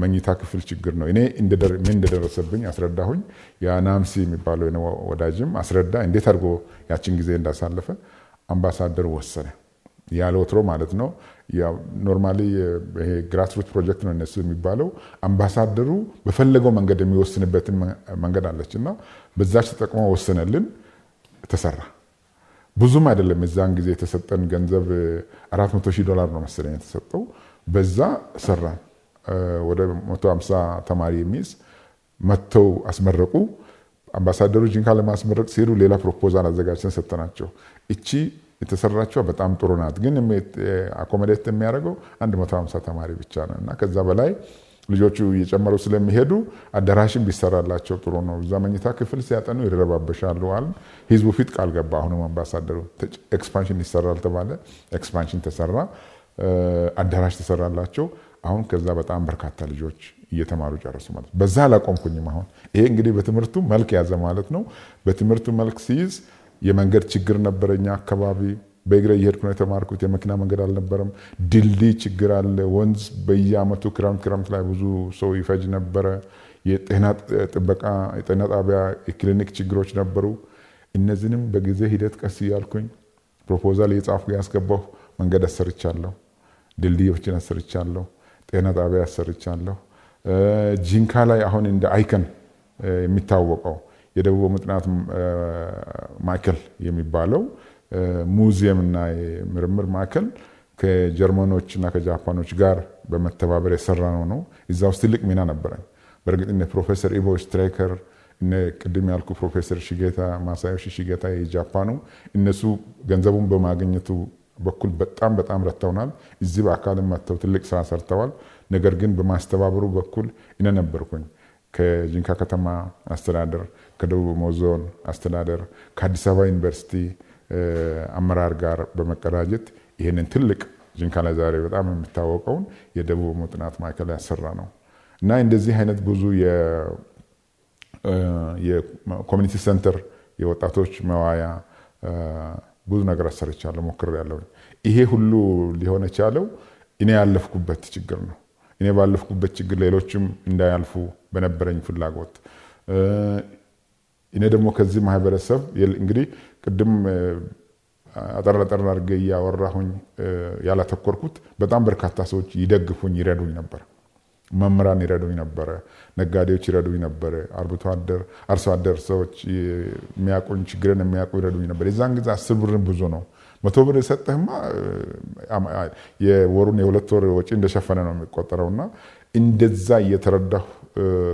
Speaker 2: መኝታ ክፍል ችግር ነው። እኔ ምን እንደደረሰብኝ አስረዳሁኝ። የናምሲ የሚባለው ወዳጅም አስረዳ እንዴት አድርጎ ያችን ጊዜ እንዳሳለፈ አምባሳደር ወሰነ። ያለ ወትሮ ማለት ነው። ኖርማሊ ግራስሩት ፕሮጀክት ነው እነሱ የሚባለው። አምባሳደሩ በፈለገው መንገድ የሚወስንበትን መንገድ አለች እና በዛች ተጠቅሞ ወሰነልን፣ ተሰራ። ብዙም አይደለም እዛን ጊዜ የተሰጠን ገንዘብ 400 ሺህ ዶላር ነው መሰለኝ የተሰጠው። በዛ ሰራን። ወደ 150 ተማሪ የሚይዝ መጥተው አስመረቁ። አምባሳደሩ ጂንካ ለማስመረቅ ሲሄዱ ሌላ ፕሮፖዛል አዘጋጅተን ሰጠናቸው። እቺ የተሰራቸው በጣም ጥሩ ናት፣ ግን አኮሞዴት የሚያደርገው 150 ተማሪ ብቻ ነው እና ከዛ በላይ ልጆቹ እየጨመሩ ስለሚሄዱ አዳራሽም ቢሰራላቸው ጥሩ ነው። እዛ መኝታ ክፍል ሲያጠኑ ይረባበሻሉ አል ህዝቡ ፊት ቃል ገባ። አሁንም አምባሳደሩ ኤክስፓንሽን ይሰራል ተባለ። ኤክስፓንሽን ተሰራ፣ አዳራሽ ተሰራላቸው። አሁን ከዛ በጣም በርካታ ልጆች እየተማሩ ጨረሱ ማለት ነው። በዛ አላቆምኩኝም። አሁን ይሄ እንግዲህ በትምህርቱ መልክ ያዘ ማለት ነው። በትምህርቱ መልክ ሲይዝ የመንገድ ችግር ነበረ እኛ አካባቢ። በእግረ እየሄድኩ ነው የተማርኩት። የመኪና መንገድ አልነበረም። ድልድይ ችግር አለ። ወንዝ በየአመቱ ክረምት ክረምት ላይ ብዙ ሰው ይፈጅ ነበረ። የጤና ጥበቃ የጤና ጣቢያ የክሊኒክ ችግሮች ነበሩ። እነዚህንም በጊዜ ሂደት ቀስ እያልኩኝ ፕሮፖዛል የጻፍኩ ያስገባሁ መንገድ አሰርቻለሁ። ድልድዮችን አሰርቻለሁ። ጤና ጣቢያ አሰርቻለሁ። ጂንካ ላይ አሁን እንደ አይከን የሚታወቀው የደቡብ ምጥናት ማዕከል የሚባለው ሙዚየም እና የምርምር ማዕከል ከጀርመኖች እና ከጃፓኖች ጋር በመተባበር የሰራ ነው ነው እዛ ውስጥ ትልቅ ሚና ነበረኝ። በእርግጥ እነ ፕሮፌሰር ኢቮ ስትራይከር እነ ቅድም ያልኩ ፕሮፌሰር ሽጌታ ማሳዮሽ ሽጌታ የጃፓኑ እነሱ ገንዘቡን በማግኘቱ በኩል በጣም በጣም ረተውናል። እዚህ በአካልም መጥተው ትልቅ ስራ ሰርተዋል። ነገር ግን በማስተባበሩ በኩል ይነነበርኩኝ ነበርኩኝ ከጂንካ ከተማ አስተዳደር፣ ከደቡብ ኦሞ ዞን አስተዳደር፣ ከአዲስ አበባ ዩኒቨርሲቲ አመራር ጋር በመቀዳጀት ይህንን ትልቅ ጂንካ ላይ ዛሬ በጣም የሚታወቀውን የደቡብ ኦሞ ጥናት ማዕከል ያሰራ ነው እና እንደዚህ አይነት ብዙ የኮሚኒቲ ሴንተር የወጣቶች መዋያ ብዙ ነገር አሰርቻለሁ፣ ያለው ይሄ ሁሉ ሊሆን የቻለው እኔ ያለፍኩበት ችግር ነው። እኔ ባለፍኩበት ችግር ሌሎችም እንዳያልፉ በነበረኝ ፍላጎት እኔ ደግሞ ከዚህ ማህበረሰብ እንግዲህ ቅድም አጠር አድርገ እያወራሁኝ ያላተኮርኩት በጣም በርካታ ሰዎች ይደግፉኝ፣ ይረዱኝ ነበር። መምህራን ይረዱኝ ነበረ፣ ነጋዴዎች ይረዱኝ ነበረ፣ አርሶ አደር ሰዎች የሚያውቁኝ ችግርን የሚያውቁ ይረዱኝ ነበር። የዛን ጊዜ አስር ብር ብዙ ነው። መቶ ብር የሰጠህማ የወሩን የሁለት ወር ወጪ እንደሸፈነ ነው የሚቆጠረውና እንደዛ እየተረዳሁ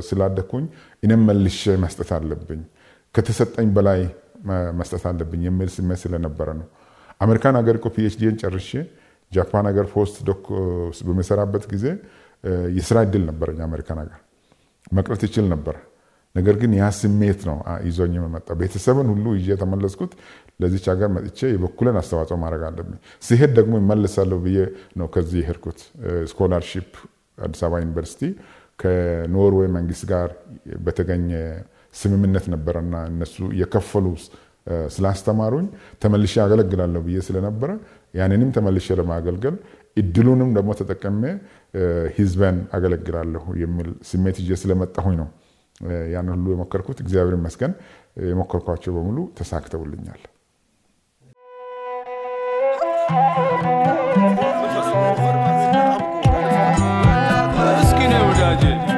Speaker 2: ስላደኩኝ እኔም መልሼ መስጠት አለብኝ፣ ከተሰጠኝ በላይ መስጠት አለብኝ የሚል ስሜት ስለነበረ ነው። አሜሪካን ሀገር እኮ ፒኤችዲን ጨርሼ ጃፓን ሀገር ፖስት ዶክ በሚሰራበት ጊዜ የስራ እድል ነበረኝ አሜሪካን ሀገር። መቅረት ይችል ነበር። ነገር ግን ያ ስሜት ነው ይዞኝ የመጣ ቤተሰብን ሁሉ ይዤ ተመለስኩት። ለዚች ሀገር መጥቼ የበኩለን አስተዋጽኦ ማድረግ አለብኝ። ሲሄድ ደግሞ ይመለሳለሁ ብዬ ነው ከዚህ የሄድኩት። ስኮላርሺፕ አዲስ አበባ ዩኒቨርሲቲ ከኖርዌይ መንግስት ጋር በተገኘ ስምምነት ነበረና እነሱ የከፈሉ ስላስተማሩኝ ተመልሼ አገለግላለሁ ብዬ ስለነበረ ያንንም ተመልሼ ለማገልገል እድሉንም ደግሞ ተጠቀሜ ህዝበን አገለግላለሁ የሚል ስሜት ይዤ ስለመጣሁኝ ነው ያን ሁሉ የሞከርኩት። እግዚአብሔር ይመስገን የሞከርኳቸው በሙሉ ተሳክተውልኛል። እስኪ ነይ ወዳጄ